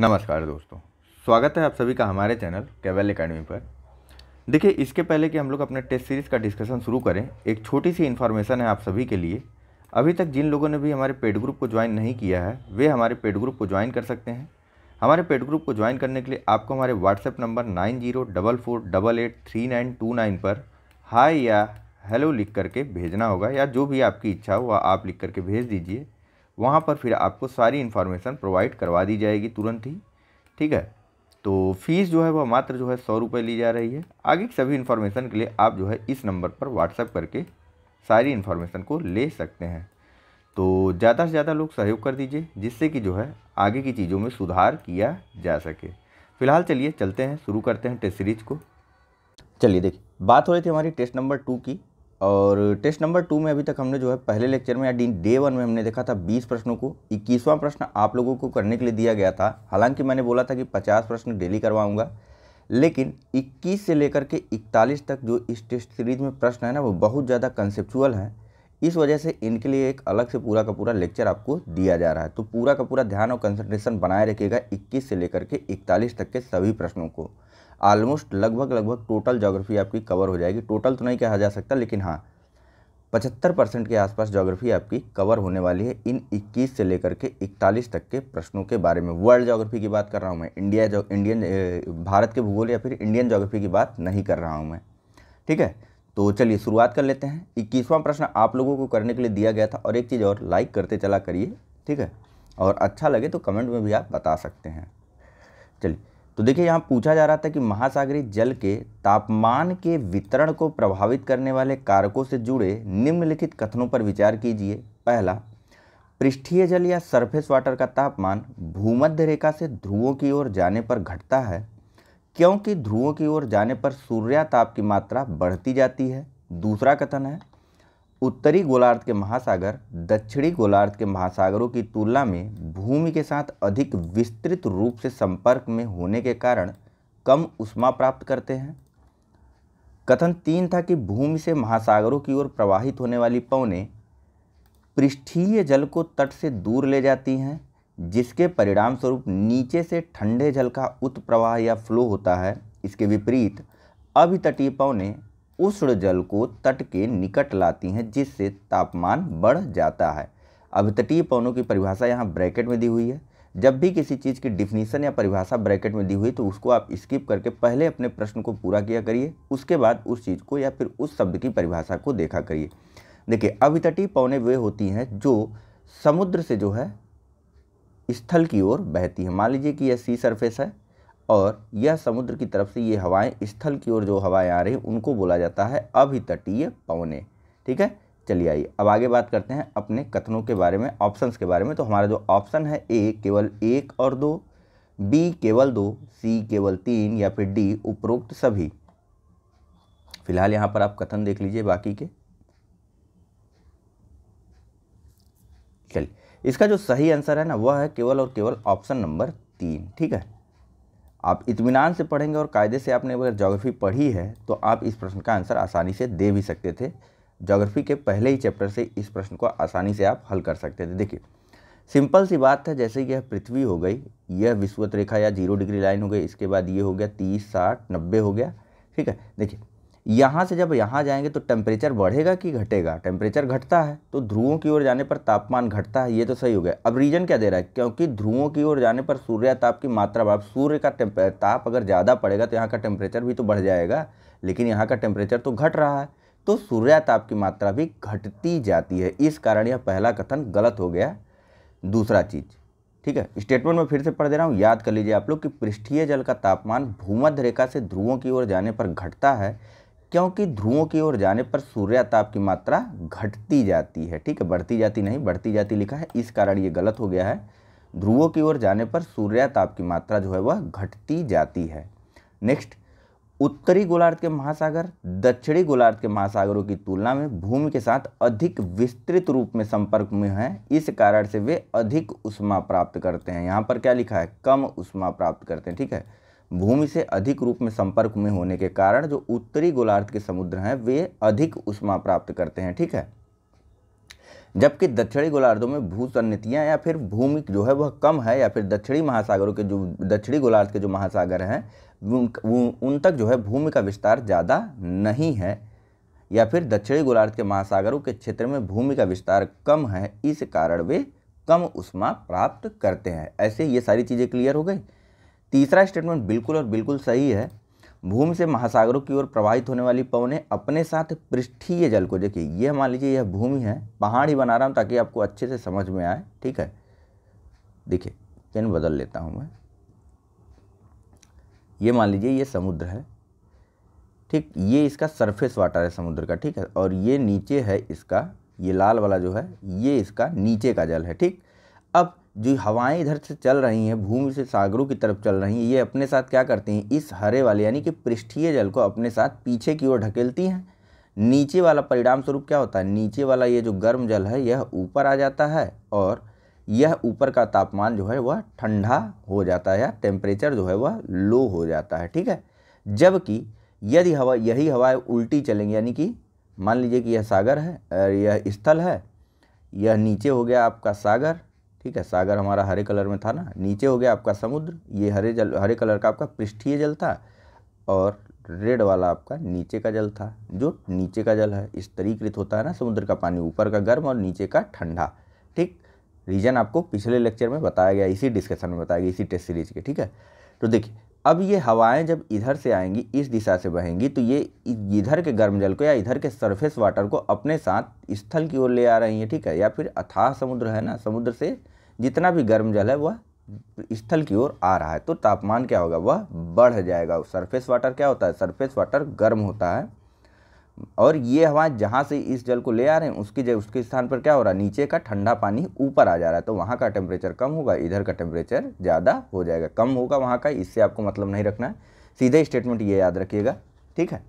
नमस्कार दोस्तों स्वागत है आप सभी का हमारे चैनल केवल एकेडमी पर देखिए इसके पहले कि हम लोग अपने टेस्ट सीरीज़ का डिस्कशन शुरू करें एक छोटी सी इन्फॉर्मेशन है आप सभी के लिए अभी तक जिन लोगों ने भी हमारे पेड ग्रुप को ज्वाइन नहीं किया है वे हमारे पेड ग्रुप को ज्वाइन कर सकते हैं हमारे पेड ग्रुप को ज्वाइन करने के लिए आपको हमारे WhatsApp number nine zero double four double eight three nine two nine पर हाई या हेलो लिख करके भेजना होगा या जो भी आपकी इच्छा हो आप लिख करके भेज दीजिए वहाँ पर फिर आपको सारी इन्फॉर्मेशन प्रोवाइड करवा दी जाएगी तुरंत ही ठीक है तो फीस जो है वह मात्र जो है सौ रुपये ली जा रही है आगे की सभी इन्फॉर्मेशन के लिए आप जो है इस नंबर पर व्हाट्सअप करके सारी इन्फॉर्मेशन को ले सकते हैं तो ज़्यादा से ज़्यादा लोग सहयोग कर दीजिए जिससे कि जो है आगे की चीज़ों में सुधार किया जा सके फिलहाल चलिए चलते हैं शुरू करते हैं टेस्ट सीरीज को चलिए देखिए बात हो रही थी हमारी टेस्ट नंबर टू की और टेस्ट नंबर टू में अभी तक हमने जो है पहले लेक्चर में या डे वन में हमने देखा था 20 प्रश्नों को इक्कीसवां प्रश्न आप लोगों को करने के लिए दिया गया था हालांकि मैंने बोला था कि 50 प्रश्न डेली करवाऊंगा लेकिन 21 से लेकर के 41 तक जो इस टेस्ट सीरीज में प्रश्न है ना वो बहुत ज़्यादा कंसेप्चुअल हैं इस वजह से इनके लिए एक अलग से पूरा का पूरा लेक्चर आपको दिया जा रहा है तो पूरा का पूरा ध्यान और कंसनट्रेशन बनाए रखिएगा इक्कीस से लेकर के इकतालीस तक के सभी प्रश्नों को ऑलमोस्ट लगभग लगभग टोटल ज्योग्राफी आपकी कवर हो जाएगी टोटल तो नहीं कहा जा सकता लेकिन हाँ पचहत्तर परसेंट के आसपास ज्योग्राफी आपकी कवर होने वाली है इन 21 से लेकर के 41 तक के प्रश्नों के बारे में वर्ल्ड ज्योग्राफी की बात कर रहा हूँ मैं इंडिया जो इंडियन भारत के भूगोल या फिर इंडियन ज्योग्राफी की बात नहीं कर रहा हूँ मैं ठीक है तो चलिए शुरुआत कर लेते हैं इक्कीसवां प्रश्न आप लोगों को करने के लिए दिया गया था और एक चीज़ और लाइक करते चला करिए ठीक है और अच्छा लगे तो कमेंट में भी आप बता सकते हैं चलिए तो देखिए यहाँ पूछा जा रहा था कि महासागरीय जल के तापमान के वितरण को प्रभावित करने वाले कारकों से जुड़े निम्नलिखित कथनों पर विचार कीजिए पहला पृष्ठीय जल या सरफेस वाटर का तापमान भूमध्य रेखा से ध्रुवों की ओर जाने पर घटता है क्योंकि ध्रुवों की ओर जाने पर सूर्या ताप की मात्रा बढ़ती जाती है दूसरा कथन है उत्तरी गोलार्ध के महासागर दक्षिणी गोलार्ध के महासागरों की तुलना में भूमि के साथ अधिक विस्तृत रूप से संपर्क में होने के कारण कम उष्मा प्राप्त करते हैं कथन तीन था कि भूमि से महासागरों की ओर प्रवाहित होने वाली पौने पृष्ठीय जल को तट से दूर ले जाती हैं जिसके परिणाम स्वरूप नीचे से ठंडे जल का उत्प्रवाह या फ्लो होता है इसके विपरीत अभितटीय पौने उष्ण जल को तट के निकट लाती हैं जिससे तापमान बढ़ जाता है तटीय पवनों की परिभाषा यहाँ ब्रैकेट में दी हुई है जब भी किसी चीज़ की डिफिनीसन या परिभाषा ब्रैकेट में दी हुई तो उसको आप स्किप करके पहले अपने प्रश्न को पूरा किया करिए उसके बाद उस चीज़ को या फिर उस शब्द की परिभाषा को देखा करिए देखिए तटीय पौने वे होती हैं जो समुद्र से जो है स्थल की ओर बहती है मान लीजिए कि यह सी सरफेस है और यह समुद्र की तरफ से ये हवाएं स्थल की ओर जो हवाएं आ रही उनको बोला जाता है अभितटीय पवने ठीक है चलिए आइए अब आगे बात करते हैं अपने कथनों के बारे में ऑप्शंस के बारे में तो हमारा जो ऑप्शन है ए केवल एक और दो बी केवल दो सी केवल तीन या फिर डी उपरोक्त सभी फिलहाल यहाँ पर आप कथन देख लीजिए बाकी के चलिए इसका जो सही आंसर है ना वह है केवल और केवल ऑप्शन नंबर तीन ठीक है आप इतमान से पढ़ेंगे और कायदे से आपने अगर जोग्राफ़ी पढ़ी है तो आप इस प्रश्न का आंसर आसानी से दे भी सकते थे जोग्राफ़ी के पहले ही चैप्टर से इस प्रश्न को आसानी से आप हल कर सकते थे देखिए सिंपल सी बात है जैसे यह पृथ्वी हो गई यह विश्वत रेखा या जीरो डिग्री लाइन हो गई इसके बाद ये हो गया तीस साठ नब्बे हो गया ठीक है देखिए यहाँ से जब यहाँ जाएंगे तो टेम्परेचर बढ़ेगा कि घटेगा टेम्परेचर घटता है तो ध्रुवों की ओर जाने पर तापमान घटता है ये तो सही हो गया अब रीजन क्या दे रहा है क्योंकि ध्रुवों की ओर जाने पर सूर्य ताप की मात्रा बाप सूर्य का ताप अगर ज़्यादा पड़ेगा तो यहाँ का टेम्परेचर भी तो बढ़ जाएगा लेकिन यहाँ का टेम्परेचर तो घट रहा है तो सूर्याताप की मात्रा भी घटती जाती है इस कारण यह पहला कथन गलत हो गया दूसरा चीज़ ठीक है स्टेटमेंट में फिर से पढ़ दे रहा हूँ याद कर लीजिए आप लोग कि पृष्ठीय जल का तापमान भूमध्य रेखा से ध्रुवों की ओर जाने पर घटता है क्योंकि ध्रुवों की ओर जाने पर सूर्याताप की मात्रा घटती जाती है ठीक है बढ़ती जाती नहीं बढ़ती जाती लिखा है इस कारण ये गलत हो गया है ध्रुवों की ओर जाने पर सूर्याताप की मात्रा जो है वह घटती जाती है नेक्स्ट उत्तरी गोलार्ध के महासागर दक्षिणी गोलार्ध के महासागरों की तुलना में भूमि के साथ अधिक विस्तृत रूप में संपर्क में हैं इस कारण से वे अधिक उष्मा प्राप्त करते हैं यहाँ पर क्या लिखा है कम उष्मा प्राप्त करते हैं ठीक है भूमि से अधिक रूप में संपर्क में होने के कारण जो उत्तरी गोलार्ध के समुद्र हैं वे अधिक उष्मा प्राप्त करते हैं ठीक है जबकि दक्षिणी गोलार्धों में भू सन्नतियाँ या फिर भूमि जो है वह कम है या फिर दक्षिणी महासागरों के जो दक्षिणी गोलार्ध के जो महासागर हैं उन तक जो है भूमि का विस्तार ज़्यादा नहीं है या फिर दक्षिणी गोलार्ध के महासागरों के क्षेत्र में भूमि का विस्तार कम है इस कारण वे कम उष्मा प्राप्त करते हैं ऐसे ये सारी चीज़ें क्लियर हो गई तीसरा स्टेटमेंट बिल्कुल और बिल्कुल सही है भूमि से महासागरों की ओर प्रवाहित होने वाली पवने अपने साथ पृष्ठीय जल को देखिए यह मान लीजिए यह भूमि है पहाड़ ही बना रहा हूँ ताकि आपको अच्छे से समझ में आए ठीक है देखिए पेन बदल लेता हूँ मैं ये मान लीजिए ये समुद्र है ठीक ये इसका सरफेस वाटर है समुद्र का ठीक है और ये नीचे है इसका ये लाल वाला जो है ये इसका नीचे का जल है ठीक अब जो हवाएं इधर से चल रही हैं भूमि से सागरों की तरफ चल रही हैं ये अपने साथ क्या करती हैं इस हरे वाले यानी कि पृष्ठीय जल को अपने साथ पीछे की ओर ढकेलती हैं नीचे वाला परिणाम स्वरूप क्या होता है नीचे वाला ये जो गर्म जल है यह ऊपर आ जाता है और यह ऊपर का तापमान जो है वह ठंडा हो जाता है या टेम्परेचर जो है वह लो हो जाता है ठीक है जबकि यदि हवा यही हवाएं उल्टी चलेंगी यानी कि मान लीजिए कि यह सागर है यह स्थल है यह नीचे हो गया आपका सागर ठीक है सागर हमारा हरे कलर में था ना नीचे हो गया आपका समुद्र ये हरे जल हरे कलर का आपका पृष्ठीय जल था और रेड वाला आपका नीचे का जल था जो नीचे का जल है स्तरीकृत होता है ना समुद्र का पानी ऊपर का गर्म और नीचे का ठंडा ठीक रीजन आपको पिछले लेक्चर में बताया गया इसी डिस्कशन में बताया गया इसी टेस्ट सीरीज के ठीक है तो देखिए अब ये हवाएं जब इधर से आएंगी इस दिशा से बहेंगी तो ये इधर के गर्म जल को या इधर के सरफेस वाटर को अपने साथ स्थल की ओर ले आ रही हैं ठीक है या फिर अथाह समुद्र है ना समुद्र से जितना भी गर्म जल है वह स्थल की ओर आ रहा है तो तापमान क्या होगा वह बढ़ जाएगा सरफेस वाटर क्या होता है सरफेस वाटर गर्म होता है और ये हवा जहाँ से इस जल को ले आ रहे हैं उसकी जगह उसके स्थान पर क्या हो रहा है नीचे का ठंडा पानी ऊपर आ जा रहा है तो वहाँ का टेम्परेचर कम होगा इधर का टेम्परेचर ज़्यादा हो जाएगा कम होगा वहाँ का इससे आपको मतलब नहीं रखना है सीधे स्टेटमेंट ये याद रखिएगा ठीक है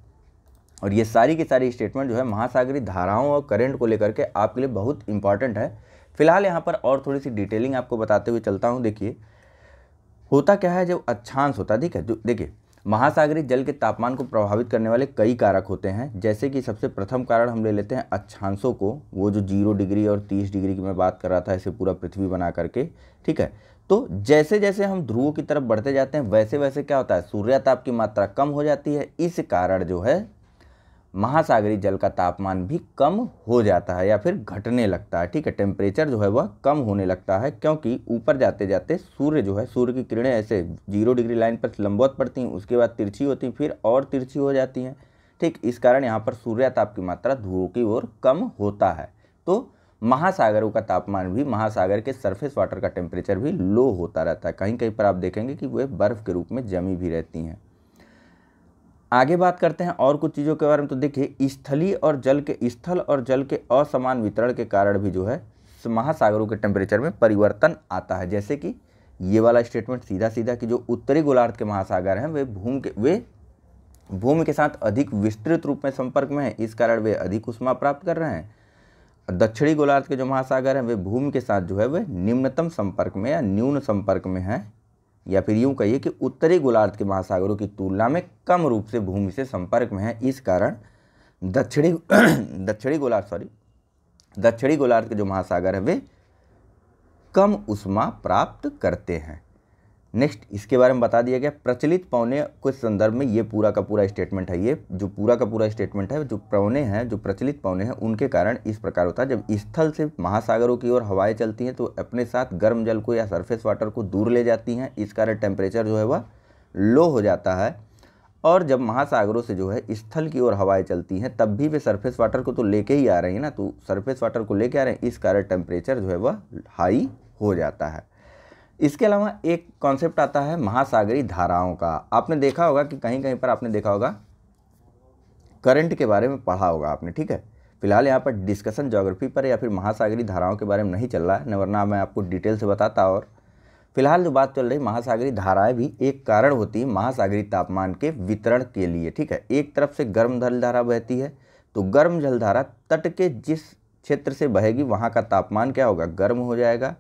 और ये सारी की सारी स्टेटमेंट जो है महासागरी धाराओं और करेंट को लेकर के आपके लिए बहुत इंपॉर्टेंट है फिलहाल यहाँ पर और थोड़ी सी डिटेलिंग आपको बताते हुए चलता हूँ देखिए होता क्या है जब अच्छांश होता है ठीक है जो देखिए महासागरीय जल के तापमान को प्रभावित करने वाले कई कारक होते हैं जैसे कि सबसे प्रथम कारण हम ले लेते हैं अच्छांशों को वो जो जीरो डिग्री और तीस डिग्री की मैं बात कर रहा था इसे पूरा पृथ्वी बना करके ठीक है तो जैसे जैसे हम ध्रुवों की तरफ बढ़ते जाते हैं वैसे वैसे क्या होता है सूर्याताप की मात्रा कम हो जाती है इस कारण जो है महासागरी जल का तापमान भी कम हो जाता है या फिर घटने लगता है ठीक है टेम्परेचर जो है वह कम होने लगता है क्योंकि ऊपर जाते जाते सूर्य जो है सूर्य की किरणें ऐसे जीरो डिग्री लाइन पर लंबवत पड़ती हैं उसके बाद तिरछी होती हैं फिर और तिरछी हो जाती हैं ठीक इस कारण यहाँ पर सूर्याताप की मात्रा धुओं की ओर कम होता है तो महासागरों का तापमान भी महासागर के सरफेस वाटर का टेम्परेचर भी लो होता रहता है कहीं कहीं पर आप देखेंगे कि वे बर्फ़ के रूप में जमी भी रहती हैं आगे बात करते हैं और कुछ चीज़ों के बारे में तो देखिए स्थलीय और जल के स्थल और जल के असमान वितरण के कारण भी जो है महासागरों के टेम्परेचर में परिवर्तन आता है जैसे कि ये वाला स्टेटमेंट सीधा सीधा कि जो उत्तरी गोलार्ध के महासागर हैं वे भूमि के वे भूमि के साथ अधिक विस्तृत रूप में संपर्क में हैं इस कारण वे अधिक उष्मा प्राप्त कर रहे हैं दक्षिणी गोलार्ध के जो महासागर हैं वे भूमि के साथ जो है वे निम्नतम संपर्क में या न्यून संपर्क में हैं या फिर यूँ कहिए कि उत्तरी गोलार्ध के महासागरों की तुलना में कम रूप से भूमि से संपर्क में है इस कारण दक्षिणी दक्षिणी गोलार्ध सॉरी दक्षिणी गोलार्ध के जो महासागर है वे कम उष्मा प्राप्त करते हैं नेक्स्ट इसके बारे में बता दिया गया प्रचलित पौने के संदर्भ में ये पूरा का पूरा स्टेटमेंट है ये जो पूरा का पूरा स्टेटमेंट है जो पौने हैं जो प्रचलित पौने हैं उनके कारण इस प्रकार होता है जब स्थल से महासागरों की ओर हवाएं चलती हैं तो अपने साथ गर्म जल को या सरफेस वाटर को दूर ले जाती हैं इस कारण टेम्परेचर जो है वह लो हो जाता है और जब महासागरों से जो है स्थल की ओर हवाएं चलती हैं तब भी वे सरफेस वाटर को तो लेके ही आ रही हैं ना तो सरफेस वाटर को लेके आ रहे हैं इस कारण टेम्परेचर जो है वह हाई हो जाता है इसके अलावा एक कॉन्सेप्ट आता है महासागरी धाराओं का आपने देखा होगा कि कहीं कहीं पर आपने देखा होगा करंट के बारे में पढ़ा होगा आपने ठीक है फिलहाल यहाँ पर डिस्कशन जोग्राफी पर या फिर महासागरी धाराओं के बारे में नहीं चल रहा है वरना मैं आपको डिटेल से बताता और फिलहाल जो बात चल रही महासागरी धाराएं भी एक कारण होती है महासागरी तापमान के वितरण के लिए ठीक है एक तरफ से गर्म जलधारा बहती है तो गर्म जलधारा तट के जिस क्षेत्र से बहेगी वहाँ का तापमान क्या होगा गर्म हो जाएगा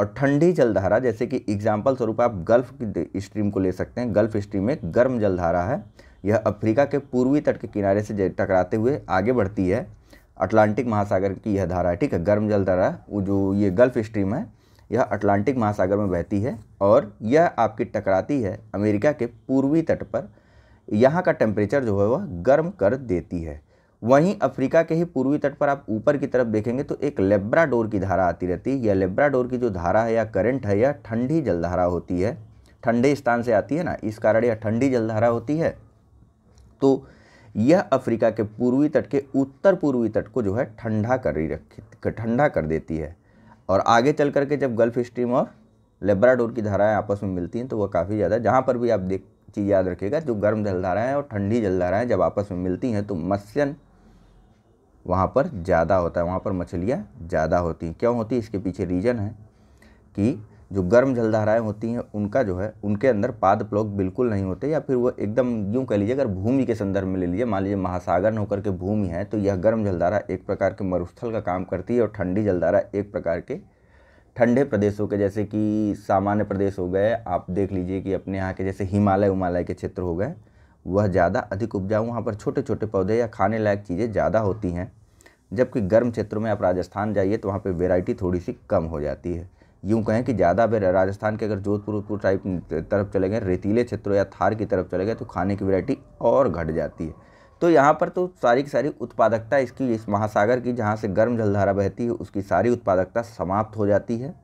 और ठंडी जलधारा जैसे कि एग्जाम्पल स्वरूप आप गल्फ की स्ट्रीम को ले सकते हैं गल्फ स्ट्रीम में गर्म जलधारा है यह अफ्रीका के पूर्वी तट के किनारे से टकराते हुए आगे बढ़ती है अटलांटिक महासागर की यह धारा है ठीक है गर्म जलधारा वो जो ये गल्फ स्ट्रीम है यह अटलांटिक महासागर में बहती है और यह आपकी टकराती है अमेरिका के पूर्वी तट पर यहाँ का टेम्परेचर जो है वह गर्म कर देती है वहीं अफ्रीका के ही पूर्वी तट पर आप ऊपर की तरफ देखेंगे तो एक लेब्राडोर की धारा आती रहती है या लेब्राडोर की जो धारा है या करंट है या ठंडी जलधारा होती है ठंडे स्थान से आती है ना इस कारण यह ठंडी जलधारा होती है तो यह अफ्रीका के पूर्वी तट के उत्तर पूर्वी तट को जो है ठंडा कर रखी ठंडा कर देती है और आगे चल करके जब गल्फ स्ट्रीम और लेब्राडोर की धाराएँ आपस में मिलती हैं तो वह काफ़ी ज़्यादा जहाँ पर भी आप देख चीज़ याद रखिएगा जो गर्म जलधाराएँ और ठंडी जलधाराएँ जब आपस में मिलती हैं तो मत्स्यन वहाँ पर ज़्यादा होता है वहाँ पर मछलियाँ ज़्यादा होती हैं क्यों होती है इसके पीछे रीज़न है कि जो गर्म जलधाराएँ होती हैं उनका जो है उनके अंदर पाद प्लॉक बिल्कुल नहीं होते या फिर वो एकदम यूँ कह लीजिए अगर भूमि के संदर्भ में ले लीजिए मान लीजिए महासागर होकर के भूमि है तो यह गर्म जलधारा एक प्रकार के मरुस्थल का काम करती है और ठंडी जलधारा एक प्रकार के ठंडे प्रदेशों के जैसे कि सामान्य प्रदेश हो गए आप देख लीजिए कि अपने यहाँ के जैसे हिमालय उमालय के क्षेत्र हो गए वह ज़्यादा अधिक उपजाऊ वहाँ पर छोटे छोटे पौधे या खाने लायक चीज़ें ज़्यादा होती हैं जबकि गर्म क्षेत्रों में आप राजस्थान जाइए तो वहाँ पर वेराइटी थोड़ी सी कम हो जाती है यूँ कहें कि ज़्यादा राजस्थान के अगर जोधपुर उधपुर टाइप तरफ चले गए रेतीले क्षेत्रों या थार की तरफ चले गए तो खाने की वेरायटी और घट जाती है तो यहाँ पर तो सारी की सारी उत्पादकता इसकी इस महासागर की जहाँ से गर्म जलधारा बहती है उसकी सारी उत्पादकता समाप्त हो जाती है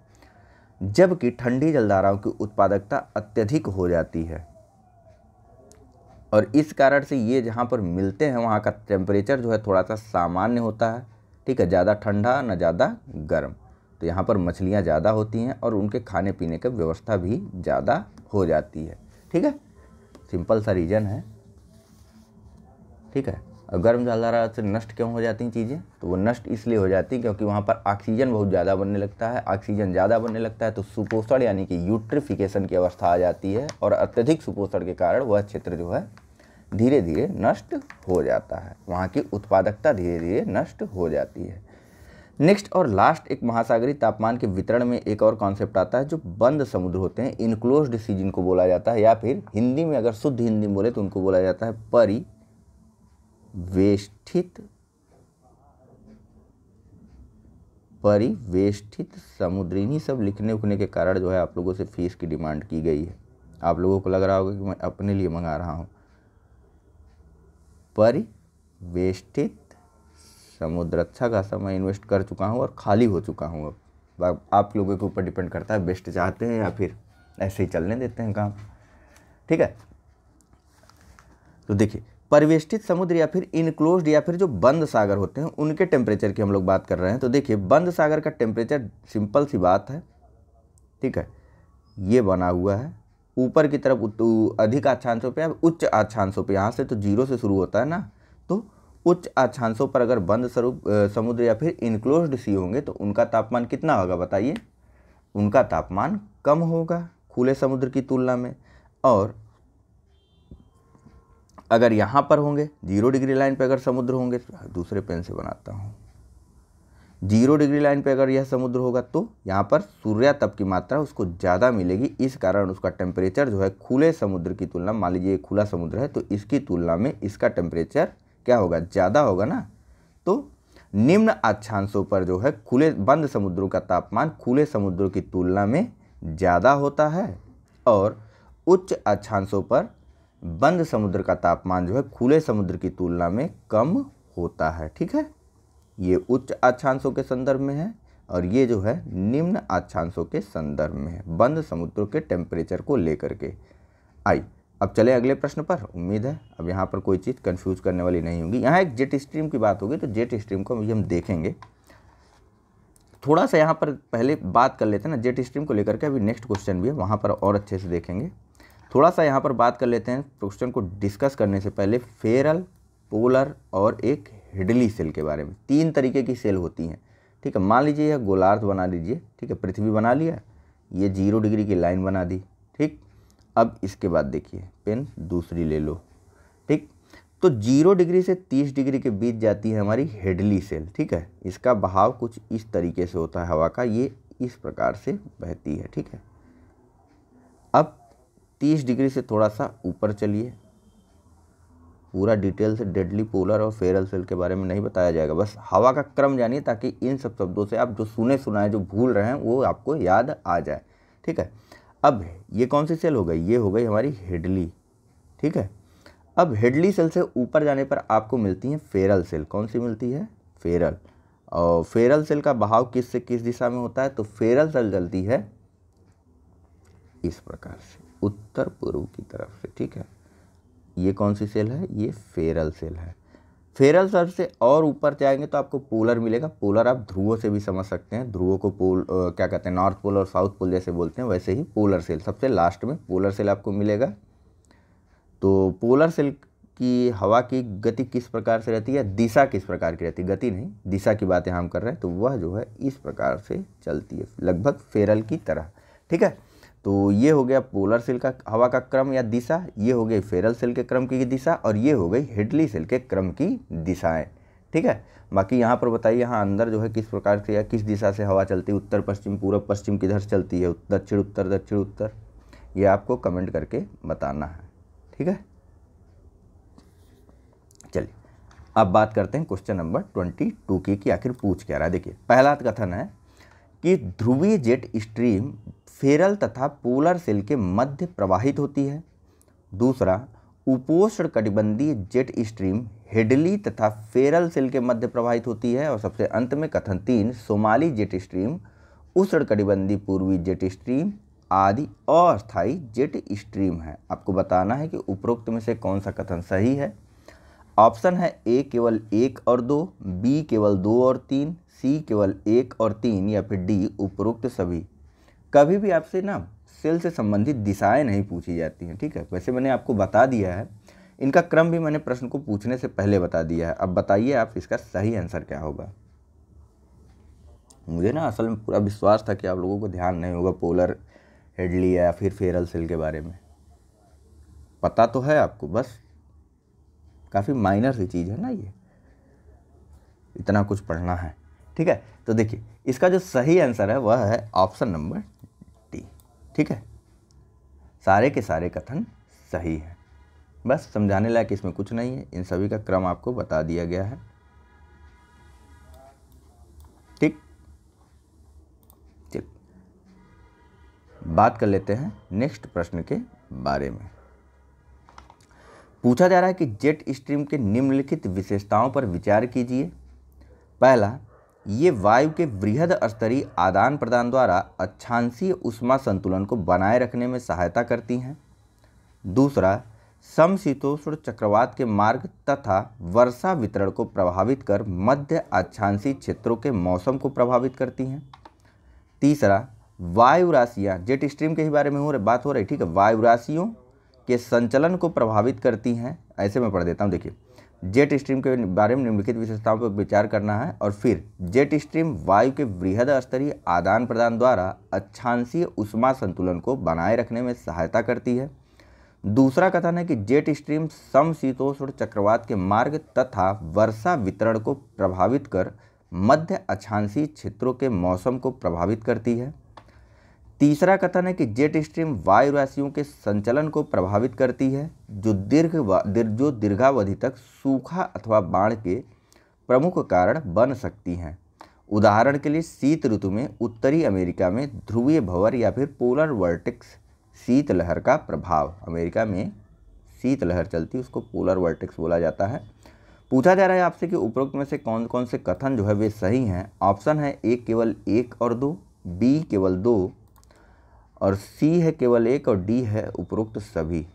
जबकि ठंडी जलधाराओं की उत्पादकता अत्यधिक हो जाती है और इस कारण से ये जहाँ पर मिलते हैं वहाँ का टेम्परेचर जो है थोड़ा सा सामान्य होता है ठीक है ज़्यादा ठंडा ना ज़्यादा गर्म तो यहाँ पर मछलियाँ ज़्यादा होती हैं और उनके खाने पीने की व्यवस्था भी ज़्यादा हो जाती है ठीक है सिंपल सा रीजन है ठीक है गर्म जलधारा से नष्ट क्यों हो जाती हैं चीज़ें तो वो नष्ट इसलिए हो जाती है क्योंकि वहाँ पर ऑक्सीजन बहुत ज़्यादा बनने लगता है ऑक्सीजन ज़्यादा बनने लगता है तो सुपोषण यानी कि यूट्रिफिकेशन की अवस्था आ जाती है और अत्यधिक सुपोषण के कारण वह क्षेत्र जो है धीरे धीरे नष्ट हो जाता है वहाँ की उत्पादकता धीरे धीरे नष्ट हो जाती है नेक्स्ट और लास्ट एक महासागरीय तापमान के वितरण में एक और कॉन्सेप्ट आता है जो बंद समुद्र होते हैं इनक्लोज सी जिनको बोला जाता है या फिर हिंदी में अगर शुद्ध हिंदी में बोले तो उनको बोला जाता है परी वेष्ठित परिवेष्ठित समुद्र इन्हीं सब लिखने उखने के कारण जो है आप लोगों से फीस की डिमांड की गई है आप लोगों को लग रहा होगा कि मैं अपने लिए मंगा रहा हूँ परिवेष्टित समुद्र अच्छा खासा मैं इन्वेस्ट कर चुका हूँ और खाली हो चुका हूँ अब आप लोगों के ऊपर डिपेंड करता है बेस्ट चाहते हैं या फिर ऐसे ही चलने देते हैं काम ठीक है तो देखिए परिवेष्टित समुद्र या फिर इनक्लोज या फिर जो बंद सागर होते हैं उनके टेम्परेचर की हम लोग बात कर रहे हैं तो देखिए बंद सागर का टेम्परेचर सिंपल सी बात है ठीक है ये बना हुआ है ऊपर की तरफ अधिक अक्षांशों पर उच्च अक्षांशों पर यहाँ से तो जीरो से शुरू होता है ना तो उच्च आच्छांशों पर अगर बंद स्वरूप समुद्र या फिर इनक्लोज सी होंगे तो उनका तापमान कितना होगा बताइए उनका तापमान कम होगा खुले समुद्र की तुलना में और अगर यहाँ पर होंगे जीरो डिग्री लाइन पे अगर समुद्र होंगे तो दूसरे पेन से बनाता हूँ जीरो डिग्री लाइन पे अगर यह समुद्र होगा तो यहाँ पर सूर्या तप की मात्रा उसको ज़्यादा मिलेगी इस कारण उसका टेम्परेचर जो है खुले समुद्र की तुलना मान लीजिए खुला समुद्र है तो इसकी तुलना में इसका टेम्परेचर क्या होगा ज़्यादा होगा ना तो निम्न अक्षांशों पर जो है खुले बंद समुद्रों का तापमान खुले समुद्रों की तुलना में ज़्यादा होता है और उच्च अक्षांशों पर बंद समुद्र का तापमान जो है खुले समुद्र की तुलना में कम होता है ठीक है ये उच्च अक्षांशों के संदर्भ में है और ये जो है निम्न अक्षांशों के संदर्भ में है बंद समुद्रों के टेम्परेचर को लेकर के आई अब चले अगले प्रश्न पर उम्मीद है अब यहाँ पर कोई चीज़ कन्फ्यूज करने वाली नहीं होगी यहाँ एक जेट स्ट्रीम की बात होगी तो जेट स्ट्रीम को हम देखेंगे थोड़ा सा यहाँ पर पहले बात कर लेते हैं ना जेट स्ट्रीम को लेकर के अभी नेक्स्ट क्वेश्चन भी है वहाँ पर और अच्छे से देखेंगे थोड़ा सा यहाँ पर बात कर लेते हैं क्वेश्चन को डिस्कस करने से पहले फेरल पोलर और एक हिडली सेल के बारे में तीन तरीके की सेल होती हैं ठीक है मान लीजिए यह गोलार्थ बना लीजिए ठीक है पृथ्वी बना लिया ये जीरो डिग्री की लाइन बना दी ठीक अब इसके बाद देखिए पेन दूसरी ले लो ठीक तो जीरो डिग्री से तीस डिग्री के बीच जाती है हमारी हेडली सेल ठीक है इसका बहाव कुछ इस तरीके से होता है हवा का ये इस प्रकार से बहती है ठीक है तीस डिग्री से थोड़ा सा ऊपर चलिए पूरा डिटेल से डेडली पोलर और फेरल सेल के बारे में नहीं बताया जाएगा बस हवा का क्रम जानिए ताकि इन सब शब्दों से आप जो सुने सुनाए जो भूल रहे हैं वो आपको याद आ जाए ठीक है अब ये कौन सी सेल हो गई ये हो गई हमारी हेडली ठीक है अब हेडली सेल से ऊपर जाने पर आपको मिलती है फेरल सेल कौन सी मिलती है फेरल और फेरल सेल का बहाव किस से किस दिशा में होता है तो फेरल सेल जलती है इस प्रकार से उत्तर पूर्व की तरफ से ठीक है ये कौन सी सेल है ये फेरल सेल है फेरल सर से और ऊपर जाएंगे तो आपको पोलर मिलेगा पोलर आप ध्रुवों से भी समझ सकते हैं ध्रुवों को पोल क्या कहते हैं नॉर्थ पोल और साउथ पोल जैसे बोलते हैं वैसे ही पोलर सेल सबसे लास्ट में पोलर सेल आपको मिलेगा तो पोलर सेल की हवा की गति किस प्रकार से रहती है दिशा किस प्रकार की रहती है गति नहीं दिशा की बातें हम कर रहे हैं तो वह जो है इस प्रकार से चलती है लगभग फेरल की तरह ठीक है तो ये हो गया पोलर सेल का हवा का क्रम या दिशा ये हो गई फेरल सेल के क्रम की दिशा और ये हो गई हेडली सेल के क्रम की दिशाएँ ठीक है बाकी यहाँ पर बताइए यहाँ अंदर जो है किस प्रकार से या किस दिशा से हवा चलती है उत्तर पश्चिम पूर्व पश्चिम किधर से चलती है दक्षिण उत्तर दक्षिण उत्तर ये आपको कमेंट करके बताना है ठीक है चलिए अब बात करते हैं क्वेश्चन नंबर ट्वेंटी टू की कि आखिर पूछ क्या रहा है देखिए पहला कथन है कि ध्रुवीय जेट स्ट्रीम फेरल तथा पोलर सेल के मध्य प्रवाहित होती है दूसरा उपोषण कटिबंधीय जेट स्ट्रीम हेडली तथा फेरल सेल के मध्य प्रवाहित होती है और सबसे अंत में कथन तीन सोमाली जेट स्ट्रीम उष्ण कटिबंधी पूर्वी जेट स्ट्रीम आदि अस्थायी जेट स्ट्रीम है आपको बताना है कि उपरोक्त में से कौन सा कथन सही है ऑप्शन है ए केवल एक और दो बी केवल दो और तीन सी केवल एक और तीन या फिर डी उपरोक्त सभी कभी भी आपसे ना सेल से संबंधित दिशाएं नहीं पूछी जाती हैं ठीक है वैसे मैंने आपको बता दिया है इनका क्रम भी मैंने प्रश्न को पूछने से पहले बता दिया है अब बताइए आप इसका सही आंसर क्या होगा मुझे ना असल में पूरा विश्वास था कि आप लोगों को ध्यान नहीं होगा पोलर हेडली या फिर फेरल सेल के बारे में पता तो है आपको बस काफ़ी माइनर सी चीज़ है ना ये इतना कुछ पढ़ना है ठीक है तो देखिए इसका जो सही आंसर है वह है ऑप्शन नंबर ठीक है सारे के सारे कथन सही हैं बस समझाने लायक इसमें कुछ नहीं है इन सभी का क्रम आपको बता दिया गया है ठीक ठीक बात कर लेते हैं नेक्स्ट प्रश्न के बारे में पूछा जा रहा है कि जेट स्ट्रीम के निम्नलिखित विशेषताओं पर विचार कीजिए पहला ये वायु के वृहद स्तरीय आदान प्रदान द्वारा अच्छांसीय उष्मा संतुलन को बनाए रखने में सहायता करती हैं दूसरा समशीतोष्ण चक्रवात के मार्ग तथा वर्षा वितरण को प्रभावित कर मध्य अच्छांसी क्षेत्रों के मौसम को प्रभावित करती हैं तीसरा वायु राशियाँ जेट स्ट्रीम के ही बारे में हो रही बात हो रही ठीक है वायु राशियों के संचलन को प्रभावित करती हैं ऐसे में पढ़ देता हूँ देखिए जेट स्ट्रीम के बारे में निम्नलिखित विशेषताओं पर विचार करना है और फिर जेट स्ट्रीम वायु के वृहद स्तरीय आदान प्रदान द्वारा अच्छांशीय उष्मा संतुलन को बनाए रखने में सहायता करती है दूसरा कथन है कि जेट स्ट्रीम समशीतोष्ण चक्रवात के मार्ग तथा वर्षा वितरण को प्रभावित कर मध्य अक्षांशीय क्षेत्रों के मौसम को प्रभावित करती है तीसरा कथन है कि जेट स्ट्रीम वायु राशियों के संचलन को प्रभावित करती है जो दीर्घ दिर, जो दीर्घावधि तक सूखा अथवा बाढ़ के प्रमुख कारण बन सकती हैं उदाहरण के लिए शीत ऋतु में उत्तरी अमेरिका में ध्रुवीय भंवर या फिर पोलर वर्टिक्स शीतलहर का प्रभाव अमेरिका में शीतलहर चलती है उसको पोलर वर्टिक्स बोला जाता है पूछा जा रहा है आपसे कि उपरोक्त में से कौन कौन से कथन जो है वे सही हैं ऑप्शन है ए केवल एक और दो बी केवल दो और सी है केवल एक और डी है उपरोक्त सभी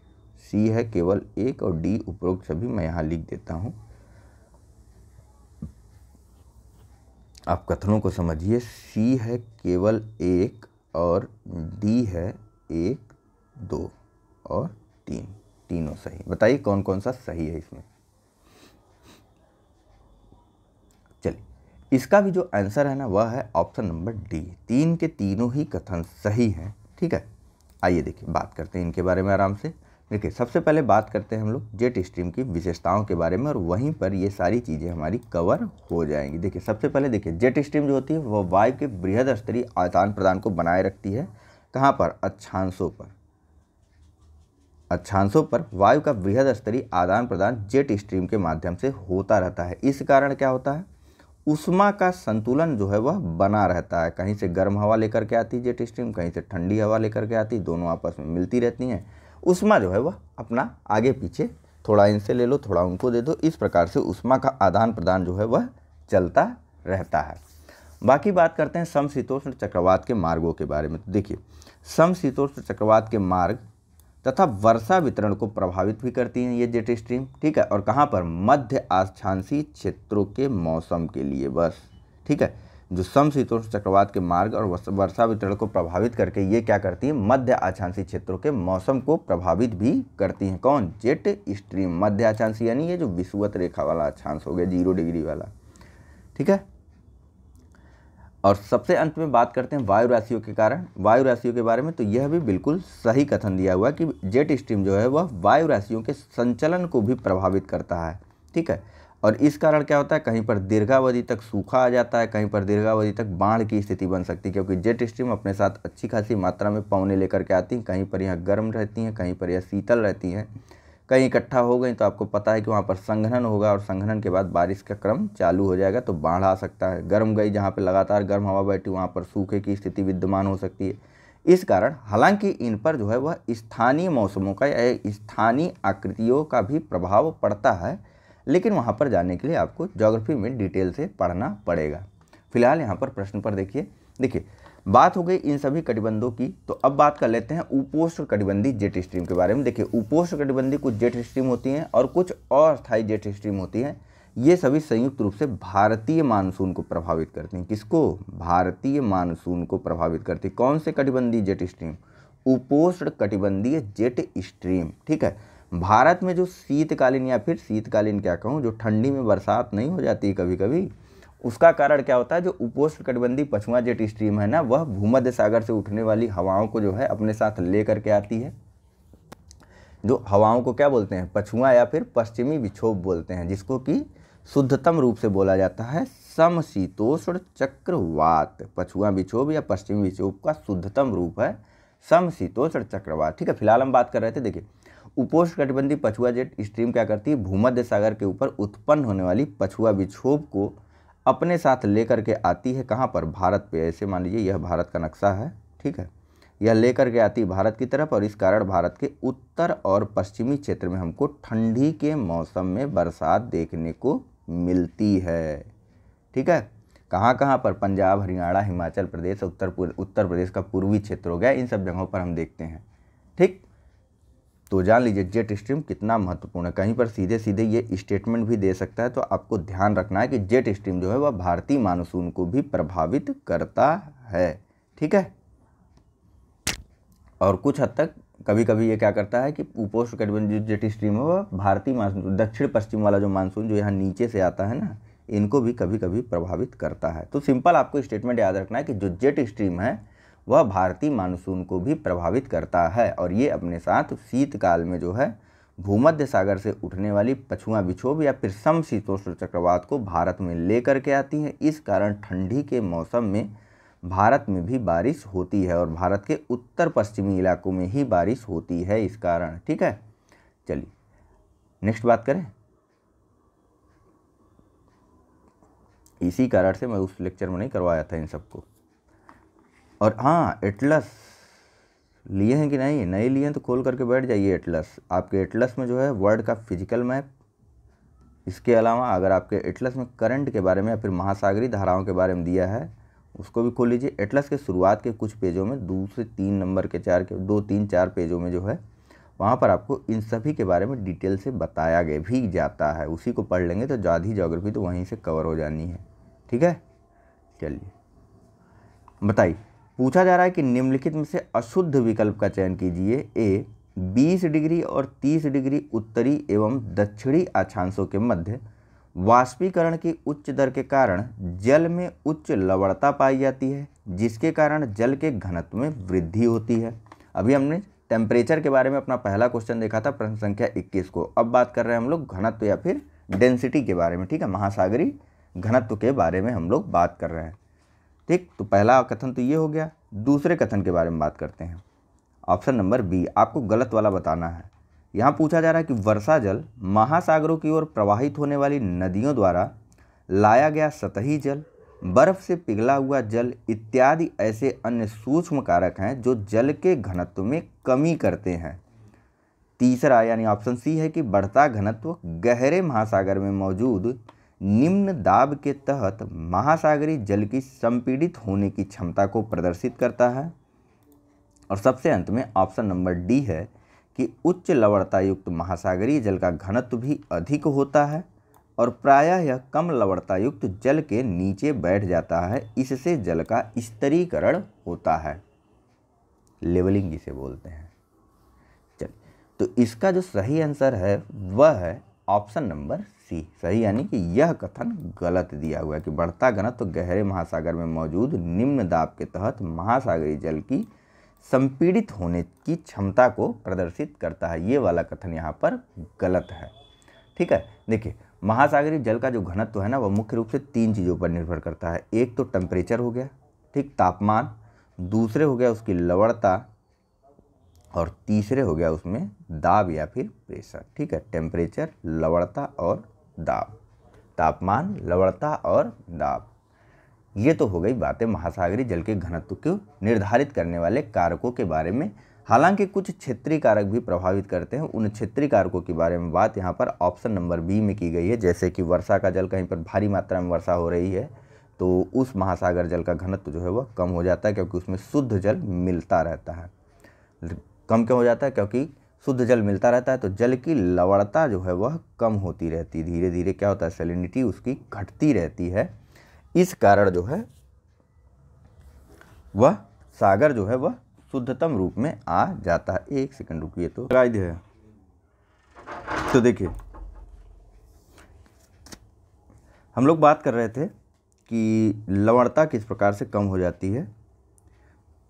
सी है केवल एक और डी उपरोक्त सभी मैं यहाँ लिख देता हूँ आप कथनों को समझिए सी है केवल एक और डी है एक दो और तीन तीनों सही बताइए कौन कौन सा सही है इसमें चलिए इसका भी जो आंसर है ना वह है ऑप्शन नंबर डी तीन के तीनों ही कथन सही हैं ठीक है आइए देखिए बात करते हैं इनके बारे में आराम से देखिए सबसे पहले बात करते हैं हम लोग जेट स्ट्रीम की विशेषताओं के बारे में और वहीं पर ये सारी चीज़ें हमारी कवर हो जाएंगी देखिए सबसे पहले देखिए जेट स्ट्रीम जो होती है वह वायु के बृहद स्तरीय आदान प्रदान को बनाए रखती है कहाँ पर अच्छांशों पर अच्छांशों पर वायु का बृहद स्तरीय आदान प्रदान जेट स्ट्रीम के माध्यम से होता रहता है इस कारण क्या होता है उष्मा का संतुलन जो है वह बना रहता है कहीं से गर्म हवा लेकर के आती जेट स्ट्रीम कहीं से ठंडी हवा लेकर के आती दोनों आपस में मिलती रहती हैं उष्मा जो है वह अपना आगे पीछे थोड़ा इनसे ले लो थोड़ा उनको दे दो इस प्रकार से उष्मा का आदान प्रदान जो है वह चलता रहता है बाकी बात करते हैं समशीतोष्ण चक्रवात के मार्गों के बारे में तो देखिए समशीतोष्ण चक्रवात के मार्ग तथा वर्षा वितरण को प्रभावित भी करती हैं ये जेट स्ट्रीम ठीक है और कहाँ पर मध्य आस्थानसी क्षेत्रों के मौसम के लिए बस ठीक है जो समशीतोष्ण चक्रवात के मार्ग और वर्षा वितरण को प्रभावित करके ये क्या करती हैं मध्य आछांसी क्षेत्रों के मौसम को प्रभावित भी करती हैं कौन जेट स्ट्रीम मध्य आछांसी यानी ये जो विषुवत रेखा वाला आछांस हो गया जीरो डिग्री वाला ठीक है और सबसे अंत में बात करते हैं वायु राशियों के कारण वायु राशियों के बारे में तो यह भी बिल्कुल सही कथन दिया हुआ है कि जेट स्ट्रीम जो है वह वायु राशियों के संचलन को भी प्रभावित करता है ठीक है और इस कारण क्या होता है कहीं पर दीर्घावधि तक सूखा आ जाता है कहीं पर दीर्घावधि तक बाढ़ की स्थिति बन सकती है क्योंकि जेट स्ट्रीम अपने साथ अच्छी खासी मात्रा में पौने लेकर के आती हैं कहीं पर यह गर्म रहती हैं कहीं पर यह शीतल रहती हैं कहीं इकट्ठा हो गई तो आपको पता है कि वहाँ पर संघनन होगा और संघनन के बाद बारिश का क्रम चालू हो जाएगा तो बाढ़ आ सकता है गर्म गई जहाँ पर लगातार गर्म हवा बैठी वहाँ पर सूखे की स्थिति विद्यमान हो सकती है इस कारण हालांकि इन पर जो है वह स्थानीय मौसमों का या स्थानीय आकृतियों का भी प्रभाव पड़ता है लेकिन वहाँ पर जाने के लिए आपको जोग्राफी में डिटेल से पढ़ना पड़ेगा फिलहाल यहाँ पर प्रश्न पर देखिए देखिए बात हो गई इन सभी कटिबंधों की तो अब बात कर लेते हैं उपोष्ण कटिबंधी जेट स्ट्रीम के बारे में देखिए उपोष्ण कटिबंधी कुछ जेट स्ट्रीम होती हैं और कुछ अस्थायी जेट स्ट्रीम होती हैं ये सभी संयुक्त रूप से भारतीय मानसून को प्रभावित करती हैं किसको भारतीय मानसून को प्रभावित करती है कौन से कटिबंधी जेट स्ट्रीम उपोष्ण कटिबंधीय जेट स्ट्रीम ठीक है भारत में जो शीतकालीन या फिर शीतकालीन क्या कहूँ जो ठंडी में बरसात नहीं हो जाती कभी कभी उसका कारण क्या होता है जो उपोष्ण कटबंधी पछुआ जेट स्ट्रीम है ना वह भूमध्य सागर से उठने वाली हवाओं को जो है अपने साथ ले करके आती है जो हवाओं को क्या बोलते हैं पछुआ या फिर पश्चिमी विक्षोभ बोलते हैं जिसको कि शुद्धतम रूप से बोला जाता है समशीतोष्ण चक्रवात पछुआ विक्षोभ या पश्चिमी विक्षोभ का शुद्धतम रूप है समशीतोष्ण चक्रवात ठीक है फिलहाल हम बात कर रहे थे देखिए उपोष्ण कटबंधी पछुआ जेट स्ट्रीम क्या करती है भूमध्य सागर के ऊपर उत्पन्न होने वाली पछुआ विक्षोभ को अपने साथ लेकर के आती है कहाँ पर भारत पे ऐसे मान लीजिए यह भारत का नक्शा है ठीक है यह लेकर के आती भारत की तरफ और इस कारण भारत के उत्तर और पश्चिमी क्षेत्र में हमको ठंडी के मौसम में बरसात देखने को मिलती है ठीक है कहाँ कहाँ पर पंजाब हरियाणा हिमाचल प्रदेश उत्तर उत्तर प्रदेश का पूर्वी क्षेत्र हो गया इन सब जगहों पर हम देखते हैं ठीक तो जान लीजिए जेट स्ट्रीम कितना महत्वपूर्ण है कहीं पर सीधे सीधे ये स्टेटमेंट भी दे सकता है तो आपको ध्यान रखना है कि जेट स्ट्रीम जो है वह भारतीय मानसून को भी प्रभावित करता है ठीक है और कुछ हद तक कभी कभी ये क्या करता है कि कटिबंध जो जेट स्ट्रीम है वह भारतीय मानसून दक्षिण पश्चिम वाला जो मानसून जो यहाँ नीचे से आता है ना इनको भी कभी कभी प्रभावित करता है तो सिंपल आपको स्टेटमेंट याद रखना है कि जो जेट स्ट्रीम है वह भारतीय मानसून को भी प्रभावित करता है और ये अपने साथ शीतकाल में जो है भूमध्य सागर से उठने वाली पछुआ विक्षोभ या फिर सम शीतोष्ण चक्रवात को भारत में लेकर के आती है इस कारण ठंडी के मौसम में भारत में भी बारिश होती है और भारत के उत्तर पश्चिमी इलाकों में ही बारिश होती है इस कारण ठीक है चलिए नेक्स्ट बात करें इसी कारण से मैं उस लेक्चर में नहीं करवाया था इन सबको और हाँ एटलस लिए हैं कि नहीं नहीं लिए हैं तो खोल करके बैठ जाइए एटलस आपके एटलस में जो है वर्ल्ड का फिजिकल मैप इसके अलावा अगर आपके एटलस में करंट के बारे में या फिर महासागरी धाराओं के बारे में दिया है उसको भी खोल लीजिए एटलस के शुरुआत के कुछ पेजों में दूसरे तीन नंबर के चार के दो तीन चार पेजों में जो है वहाँ पर आपको इन सभी के बारे में डिटेल से बताया गया भी जाता है उसी को पढ़ लेंगे तो ज़्यादा जोग्राफी तो वहीं से कवर हो जानी है ठीक है चलिए बताइए पूछा जा रहा है कि निम्नलिखित में से अशुद्ध विकल्प का चयन कीजिए ए 20 डिग्री और 30 डिग्री उत्तरी एवं दक्षिणी अक्षांशों के मध्य वाष्पीकरण की उच्च दर के कारण जल में उच्च लवणता पाई जाती है जिसके कारण जल के घनत्व में वृद्धि होती है अभी हमने टेम्परेचर के बारे में अपना पहला क्वेश्चन देखा था प्रश्न संख्या 21 को अब बात कर रहे हैं हम लोग घनत्व या फिर डेंसिटी के बारे में ठीक है महासागरी घनत्व के बारे में हम लोग बात कर रहे हैं ठीक तो पहला कथन तो ये हो गया दूसरे कथन के बारे में बात करते हैं ऑप्शन नंबर बी आपको गलत वाला बताना है यहाँ पूछा जा रहा है कि वर्षा जल महासागरों की ओर प्रवाहित होने वाली नदियों द्वारा लाया गया सतही जल बर्फ से पिघला हुआ जल इत्यादि ऐसे अन्य सूक्ष्म कारक हैं जो जल के घनत्व में कमी करते हैं तीसरा यानी ऑप्शन सी है कि बढ़ता घनत्व गहरे महासागर में मौजूद निम्न दाब के तहत महासागरीय जल की संपीड़ित होने की क्षमता को प्रदर्शित करता है और सबसे अंत में ऑप्शन नंबर डी है कि उच्च लवणता युक्त महासागरीय जल का घनत्व भी अधिक होता है और प्रायः यह कम लवणता युक्त जल के नीचे बैठ जाता है इससे जल का स्तरीकरण होता है लेवलिंग जिसे बोलते हैं चलिए तो इसका जो सही आंसर है वह है ऑप्शन नंबर सी सही यानी कि यह कथन गलत दिया हुआ है कि बढ़ता घनत्व तो गहरे महासागर में मौजूद निम्न दाब के तहत महासागरीय जल की संपीड़ित होने की क्षमता को प्रदर्शित करता है ये वाला कथन यहाँ पर गलत है ठीक है देखिए महासागरीय जल का जो घनत्व है ना वह मुख्य रूप से तीन चीज़ों पर निर्भर करता है एक तो टेम्परेचर हो गया ठीक तापमान दूसरे हो गया उसकी लवणता और तीसरे हो गया उसमें दाब या फिर प्रेशर ठीक है टेम्परेचर लवणता और दाब तापमान लवणता और दाब ये तो हो गई बातें महासागरीय जल के घनत्व को निर्धारित करने वाले कारकों के बारे में हालांकि कुछ क्षेत्रीय कारक भी प्रभावित करते हैं उन क्षेत्रीय कारकों के बारे में बात यहाँ पर ऑप्शन नंबर बी में की गई है जैसे कि वर्षा का जल कहीं पर भारी मात्रा में वर्षा हो रही है तो उस महासागर जल का घनत्व जो है वह कम हो जाता है क्योंकि उसमें शुद्ध जल मिलता रहता है कम क्यों हो जाता है क्योंकि शुद्ध जल मिलता रहता है तो जल की लवणता जो है वह कम होती रहती है धीरे धीरे क्या होता है सेलिनिटी उसकी घटती रहती है इस कारण जो है वह सागर जो है वह शुद्धतम रूप में आ जाता है एक सेकंड रुकिए तो है तो देखिए हम लोग बात कर रहे थे कि लवणता किस प्रकार से कम हो जाती है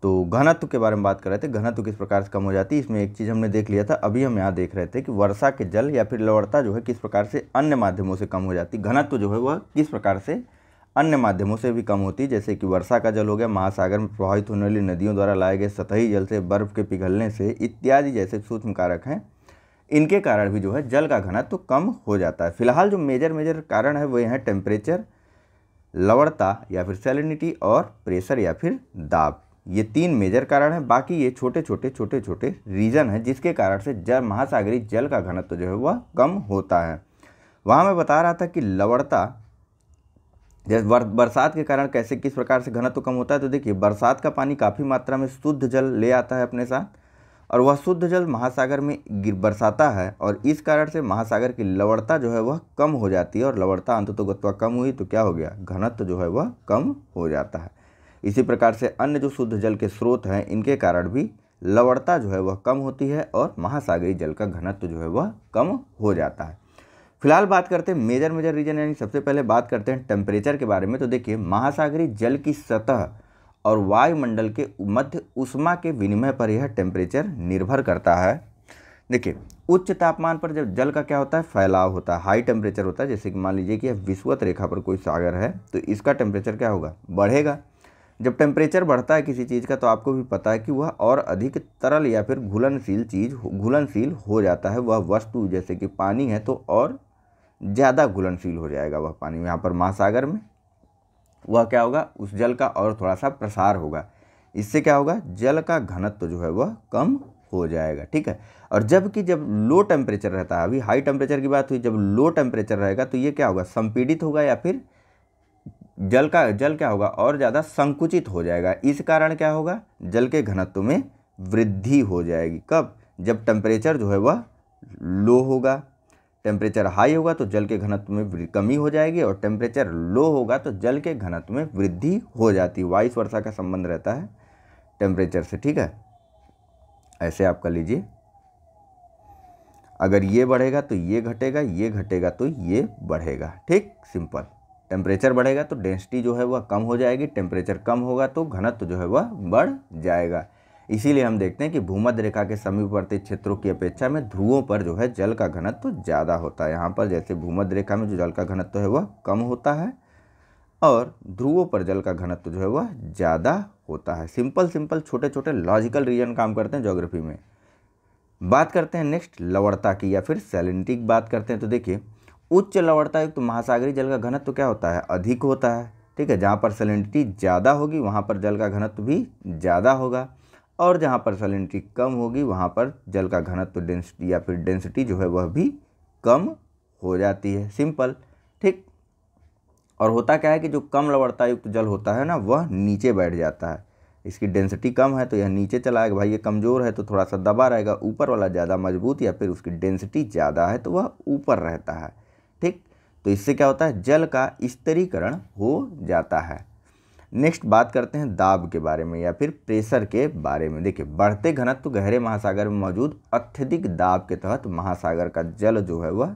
तो घनत्व के बारे में बात कर रहे थे घनत्व किस प्रकार से कम हो जाती है इसमें एक चीज़ हमने देख लिया था अभी हम यहाँ देख रहे थे कि वर्षा के जल या फिर लवड़ता जो है किस प्रकार से अन्य माध्यमों से कम हो जाती घनत्व जो है वह किस प्रकार से अन्य माध्यमों से भी कम होती है जैसे कि वर्षा का जल हो गया महासागर में प्रभावित होने वाली नदियों द्वारा लाए गए सतही जल से बर्फ के पिघलने से इत्यादि जैसे सूक्ष्म कारक हैं इनके कारण भी जो है जल का घनत्व तो कम हो जाता है फिलहाल जो मेजर मेजर कारण है वह हैं टेम्परेचर लवणता या फिर सैलिनिटी और प्रेशर या फिर दाब ये तीन मेजर कारण हैं बाकी ये छोटे छोटे छोटे छोटे रीज़न हैं जिसके कारण से जल महासागरी जल का घनत्व तो जो है वह कम होता है वहाँ मैं बता रहा था कि लवड़ता जैसे बरसात के कारण कैसे किस प्रकार से घनत्व तो कम होता है तो देखिए बरसात का पानी काफ़ी मात्रा में शुद्ध जल ले आता है अपने साथ और वह शुद्ध जल महासागर में गिर बरसाता है और इस कारण से महासागर की लवड़ता जो है वह कम हो जाती है और लवड़ता अंत तो कम हुई तो क्या हो गया घनत्व तो जो है वह कम हो जाता है इसी प्रकार से अन्य जो शुद्ध जल के स्रोत हैं इनके कारण भी लवणता जो है वह कम होती है और महासागरीय जल का घनत्व जो है वह कम हो जाता है फिलहाल बात करते हैं मेजर मेजर रीजन यानी सबसे पहले बात करते हैं टेम्परेचर के बारे में तो देखिए महासागरीय जल की सतह और वायुमंडल के मध्य उष्मा के विनिमय पर यह टेम्परेचर निर्भर करता है देखिए उच्च तापमान पर जब जल का क्या होता है फैलाव होता है हाई टेम्परेचर होता है जैसे कि मान लीजिए कि यह विश्वत रेखा पर कोई सागर है तो इसका टेम्परेचर क्या होगा बढ़ेगा जब टेम्परेचर बढ़ता है किसी चीज़ का तो आपको भी पता है कि वह और अधिक तरल या फिर घुलनशील चीज़ घुलनशील हो जाता है वह वस्तु जैसे कि पानी है तो और ज़्यादा घुलनशील हो जाएगा वह पानी यहाँ पर महासागर में वह क्या होगा उस जल का और थोड़ा सा प्रसार होगा इससे क्या होगा जल का घनत्व तो जो है वह कम हो जाएगा ठीक है और जबकि जब लो टेम्परेचर रहता है अभी हाई टेम्परेचर की बात हुई जब लो टेम्परेचर रहेगा तो ये क्या होगा संपीड़ित होगा या फिर जल का जल क्या होगा और ज़्यादा संकुचित हो जाएगा इस कारण क्या होगा जल के घनत्व में वृद्धि हो जाएगी कब जब टेम्परेचर जो है वह लो होगा टेम्परेचर हाई होगा तो जल के घनत्व में कमी हो जाएगी और टेम्परेचर लो होगा तो जल के घनत्व में वृद्धि हो जाती है वाइस वर्षा का संबंध रहता है टेम्परेचर से ठीक है ऐसे आप कर लीजिए अगर ये बढ़ेगा तो ये घटेगा ये घटेगा तो ये बढ़ेगा ठीक सिंपल टेम्परेचर बढ़ेगा तो डेंसिटी जो है वह कम हो जाएगी टेम्परेचर कम होगा तो घनत्व जो है वह बढ़ जाएगा इसीलिए हम देखते हैं कि भूमध्य रेखा के समीपवर्ती क्षेत्रों की अपेक्षा में ध्रुवों पर जो है जल का घनत्व तो ज़्यादा होता है यहाँ पर जैसे भूमध्य रेखा में जो जल का घनत्व तो है वह कम होता है और ध्रुवों पर जल का घनत्व तो जो है वह ज़्यादा होता है सिंपल सिंपल छोटे छोटे लॉजिकल रीजन काम करते हैं ज्योग्राफी में बात करते हैं नेक्स्ट लवड़ता की या फिर सैलिनिटी की बात करते हैं तो देखिए उच्च लवणतायुक्त तो महासागरीय जल का घनत्व तो क्या होता है अधिक होता है ठीक है जहाँ पर सेलिनिटी ज़्यादा होगी वहाँ पर जल का घनत्व भी ज़्यादा होगा और जहाँ पर सेलिनिटी कम होगी वहाँ पर जल का घनत्व तो डेंसिटी या फिर डेंसिटी जो है वह भी कम हो जाती है सिंपल ठीक और होता क्या है कि जो कम लवणतायुक्त जल होता है ना वह नीचे बैठ जाता है इसकी डेंसिटी कम है तो यह नीचे चला आएगा भाई ये कमज़ोर है तो थोड़ा सा दबा रहेगा ऊपर वाला ज़्यादा मजबूत या फिर उसकी डेंसिटी ज़्यादा है तो वह ऊपर रहता है ठीक तो इससे क्या होता है जल का स्तरीकरण हो जाता है नेक्स्ट बात करते हैं दाब के बारे में या फिर प्रेशर के बारे में देखिए बढ़ते घनत्व गहरे महासागर में मौजूद अत्यधिक दाब के तहत महासागर का जल जो है वह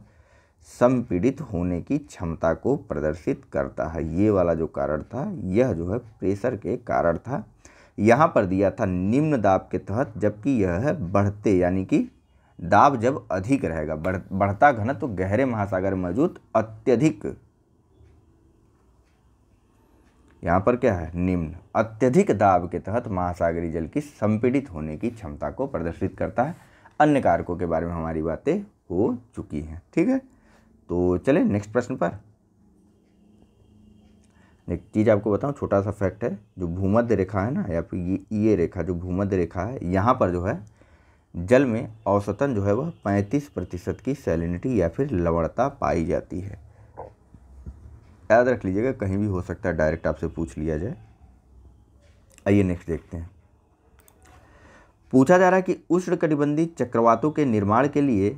संपीड़ित होने की क्षमता को प्रदर्शित करता है ये वाला जो कारण था यह जो है प्रेशर के कारण था यहाँ पर दिया था निम्न दाब के तहत जबकि यह है बढ़ते यानी कि दाब जब अधिक रहेगा बढ़ बढ़ता घनत्व तो गहरे महासागर में मौजूद अत्यधिक यहां पर क्या है निम्न अत्यधिक दाब के तहत महासागरीय जल की संपीड़ित होने की क्षमता को प्रदर्शित करता है अन्य कारकों के बारे में हमारी बातें हो चुकी हैं ठीक है तो चले नेक्स्ट प्रश्न पर एक चीज़ आपको बताऊं छोटा सा फैक्ट है जो भूमध्य रेखा है ना या फिर ये ये रेखा जो भूमध्य रेखा है यहाँ पर जो है जल में औसतन जो है वह 35 प्रतिशत की सैलिनिटी या फिर लवणता पाई जाती है याद रख लीजिएगा कहीं भी हो सकता है डायरेक्ट आपसे पूछ लिया जाए आइए नेक्स्ट देखते हैं पूछा जा रहा है कि उष्णकटिबंधीय चक्रवातों के निर्माण के लिए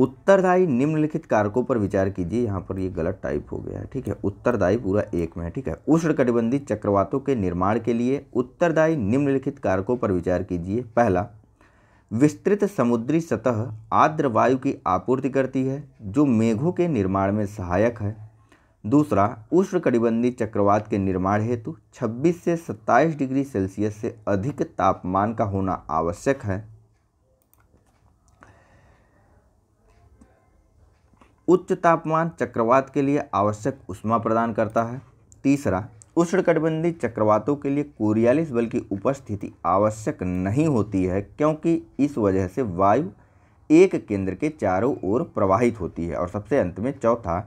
उत्तरदायी निम्नलिखित कारकों पर विचार कीजिए यहाँ पर ये गलत टाइप हो गया है ठीक है उत्तरदायी पूरा एक में है ठीक है उष्णकटिबंधीय चक्रवातों के निर्माण के लिए उत्तरदायी निम्नलिखित कारकों पर विचार कीजिए पहला विस्तृत समुद्री सतह आर्द्र वायु की आपूर्ति करती है जो मेघों के निर्माण में सहायक है दूसरा उष्णकटिबंधीय चक्रवात के निर्माण हेतु छब्बीस से सत्ताईस डिग्री सेल्सियस से अधिक तापमान का होना आवश्यक है उच्च तापमान चक्रवात के लिए आवश्यक उष्मा प्रदान करता है तीसरा उष्णकटिबंधीय चक्रवातों के लिए कोरियालिस बल की उपस्थिति आवश्यक नहीं होती है क्योंकि इस वजह से वायु एक केंद्र के चारों ओर प्रवाहित होती है और सबसे अंत में चौथा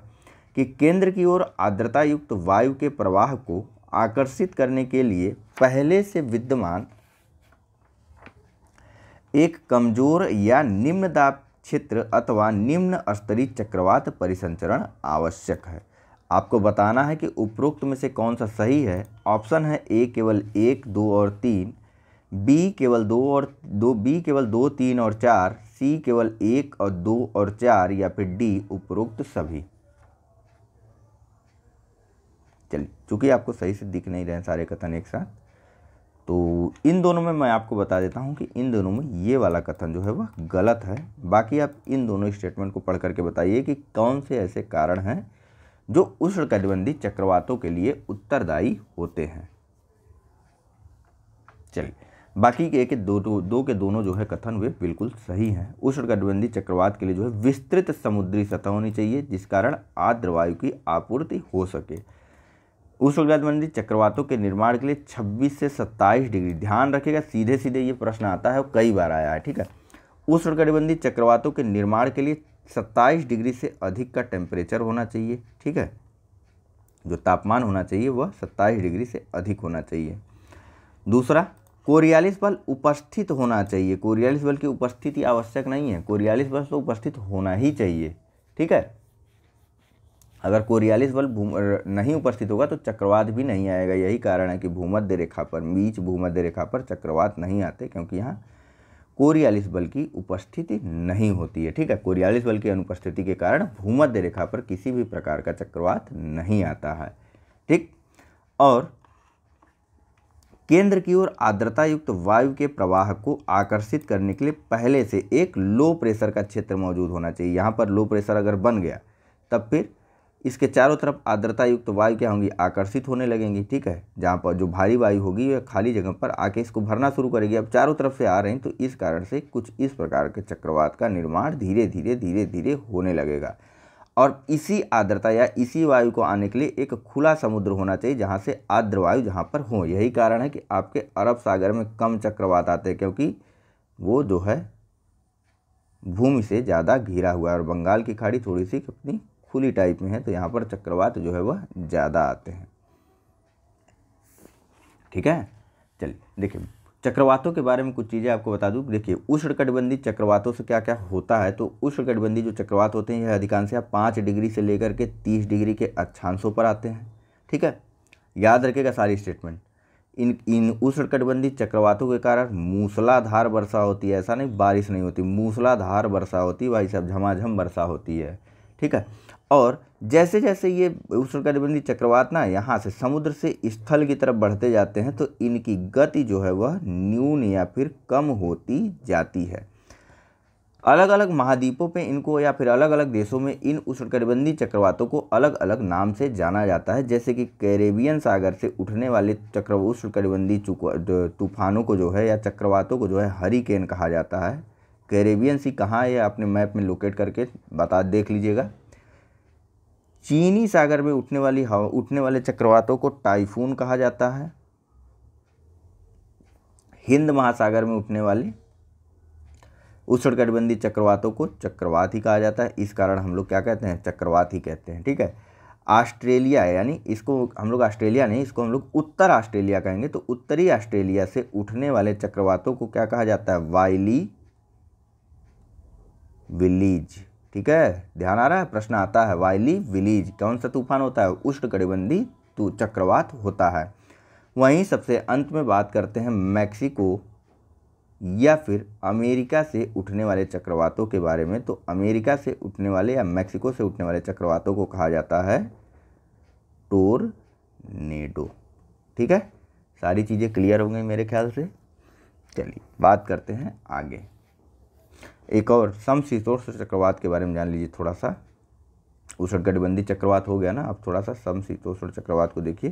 कि केंद्र की ओर आर्द्रता युक्त वायु के प्रवाह को आकर्षित करने के लिए पहले से विद्यमान एक कमजोर या निम्न दाब क्षेत्र अथवा निम्न स्तरीय चक्रवात परिसंचरण आवश्यक है आपको बताना है कि उपरोक्त में से कौन सा सही है ऑप्शन है ए केवल एक दो और तीन बी केवल दो और दो बी केवल दो तीन और चार सी केवल एक और दो और चार या फिर डी उपरोक्त सभी चलिए चूँकि आपको सही से दिख नहीं रहे सारे कथन एक साथ तो इन दोनों में मैं आपको बता देता हूँ कि इन दोनों में ये वाला कथन जो है वह गलत है बाकी आप इन दोनों स्टेटमेंट को पढ़ करके बताइए कि कौन से ऐसे कारण हैं जो उष्णकटिबंधी चक्रवातों के लिए उत्तरदायी होते हैं चलिए बाकी के एक दो, दो दो के दोनों जो है कथन वे बिल्कुल सही हैं उष्णकटिबंधीय चक्रवात के लिए जो है विस्तृत समुद्री सतह होनी चाहिए जिस कारण आर्द्रवायु की आपूर्ति हो सके उष्णकटिबंधीय चक्रवातों के निर्माण के लिए 26 से 27 डिग्री ध्यान रखिएगा सीधे सीधे ये प्रश्न आता है और कई बार आया है ठीक है उष्णकटिबंधीय चक्रवातों के निर्माण के लिए 27 डिग्री से अधिक का टेम्परेचर होना चाहिए ठीक है जो तापमान होना चाहिए वह 27 डिग्री से अधिक होना चाहिए दूसरा कोरियालिस बल उपस्थित होना चाहिए कोरियालिस बल की उपस्थिति आवश्यक नहीं है कोरियालिस बल तो उपस्थित होना ही चाहिए ठीक है अगर कोरियालिस बल भूम नहीं उपस्थित होगा तो चक्रवात भी नहीं आएगा यही कारण है कि भूमध्य रेखा पर बीच भूमध्य रेखा पर चक्रवात नहीं आते क्योंकि यहाँ कोरियालिस बल की उपस्थिति नहीं होती है ठीक है कोरियालिस बल की अनुपस्थिति के कारण भूमध्य रेखा पर किसी भी प्रकार का चक्रवात नहीं आता है ठीक और केंद्र की ओर आर्द्रता युक्त वायु के प्रवाह को आकर्षित करने के लिए पहले से एक लो प्रेशर का क्षेत्र मौजूद होना चाहिए यहाँ पर लो प्रेशर अगर बन गया तब फिर इसके चारों तरफ आर्द्रता युक्त वायु क्या होंगी आकर्षित होने लगेंगी ठीक है जहाँ पर जो भारी वायु होगी वह खाली जगह पर आके इसको भरना शुरू करेगी अब चारों तरफ से आ रहे हैं तो इस कारण से कुछ इस प्रकार के चक्रवात का निर्माण धीरे धीरे धीरे धीरे होने लगेगा और इसी आर्द्रता या इसी वायु को आने के लिए एक खुला समुद्र होना चाहिए जहाँ से आर्द्र वायु जहाँ पर हो यही कारण है कि आपके अरब सागर में कम चक्रवात आते हैं क्योंकि वो जो है भूमि से ज़्यादा घिरा हुआ है और बंगाल की खाड़ी थोड़ी सी अपनी खुली टाइप में है तो यहाँ पर चक्रवात जो है वह ज़्यादा आते हैं ठीक है चलिए देखिए चक्रवातों के बारे में कुछ चीज़ें आपको बता दूँ देखिए उष्णकटिबंधी चक्रवातों से क्या क्या होता है तो उष्णकटिबंधी जो चक्रवात होते हैं यह अधिकांश या पाँच डिग्री से लेकर के तीस डिग्री के अक्षांशों पर आते हैं ठीक है याद रखेगा सारी स्टेटमेंट इन इन उष्णकटिबंधी चक्रवातों के कारण मूसलाधार वर्षा होती है ऐसा नहीं बारिश नहीं होती मूसलाधार वर्षा होती भाई साहब झमाझम वर्षा होती है ठीक है और जैसे जैसे ये उष्णकटिबंधीय चक्रवात ना यहाँ से समुद्र से स्थल की तरफ बढ़ते जाते हैं तो इनकी गति जो है वह न्यून या फिर कम होती जाती है अलग अलग महाद्वीपों पे इनको या फिर अलग अलग देशों में इन उष्णकटिबंधीय चक्रवातों को अलग अलग नाम से जाना जाता है जैसे कि कैरेबियन सागर से उठने वाले चक्र उष्णकटिबंधीय तूफानों को जो है या चक्रवातों को जो है हरिकेन कहा जाता है कैरेबियन सी कहाँ है आपने मैप में लोकेट करके बता देख लीजिएगा चीनी सागर में उठने वाली हवा उठने वाले चक्रवातों को टाइफून कहा जाता है हिंद महासागर में उठने वाले उष्णकटिबंधीय चक्रवातों को चक्रवात ही कहा जाता है इस कारण हम लोग क्या कहते हैं चक्रवात ही कहते हैं ठीक है ऑस्ट्रेलिया यानी इसको हम लोग ऑस्ट्रेलिया नहीं इसको हम लोग उत्तर ऑस्ट्रेलिया कहेंगे तो उत्तरी ऑस्ट्रेलिया से उठने वाले चक्रवातों को क्या कहा जाता है वाइली विलीज ठीक है ध्यान आ रहा है प्रश्न आता है वाइली विलीज कौन सा तूफान होता है उष्ण कटिबंधी चक्रवात होता है वहीं सबसे अंत में बात करते हैं मैक्सिको या फिर अमेरिका से उठने वाले चक्रवातों के बारे में तो अमेरिका से उठने वाले या मैक्सिको से उठने वाले चक्रवातों को कहा जाता है टोर नेडो ठीक है सारी चीज़ें क्लियर हो गई मेरे ख्याल से चलिए बात करते हैं आगे एक और समशीतोष्ण चक्रवात के बारे में जान लीजिए थोड़ा सा उष्णकटिबंधी चक्रवात हो गया ना अब थोड़ा सा समशीतोष्ण चक्रवात को देखिए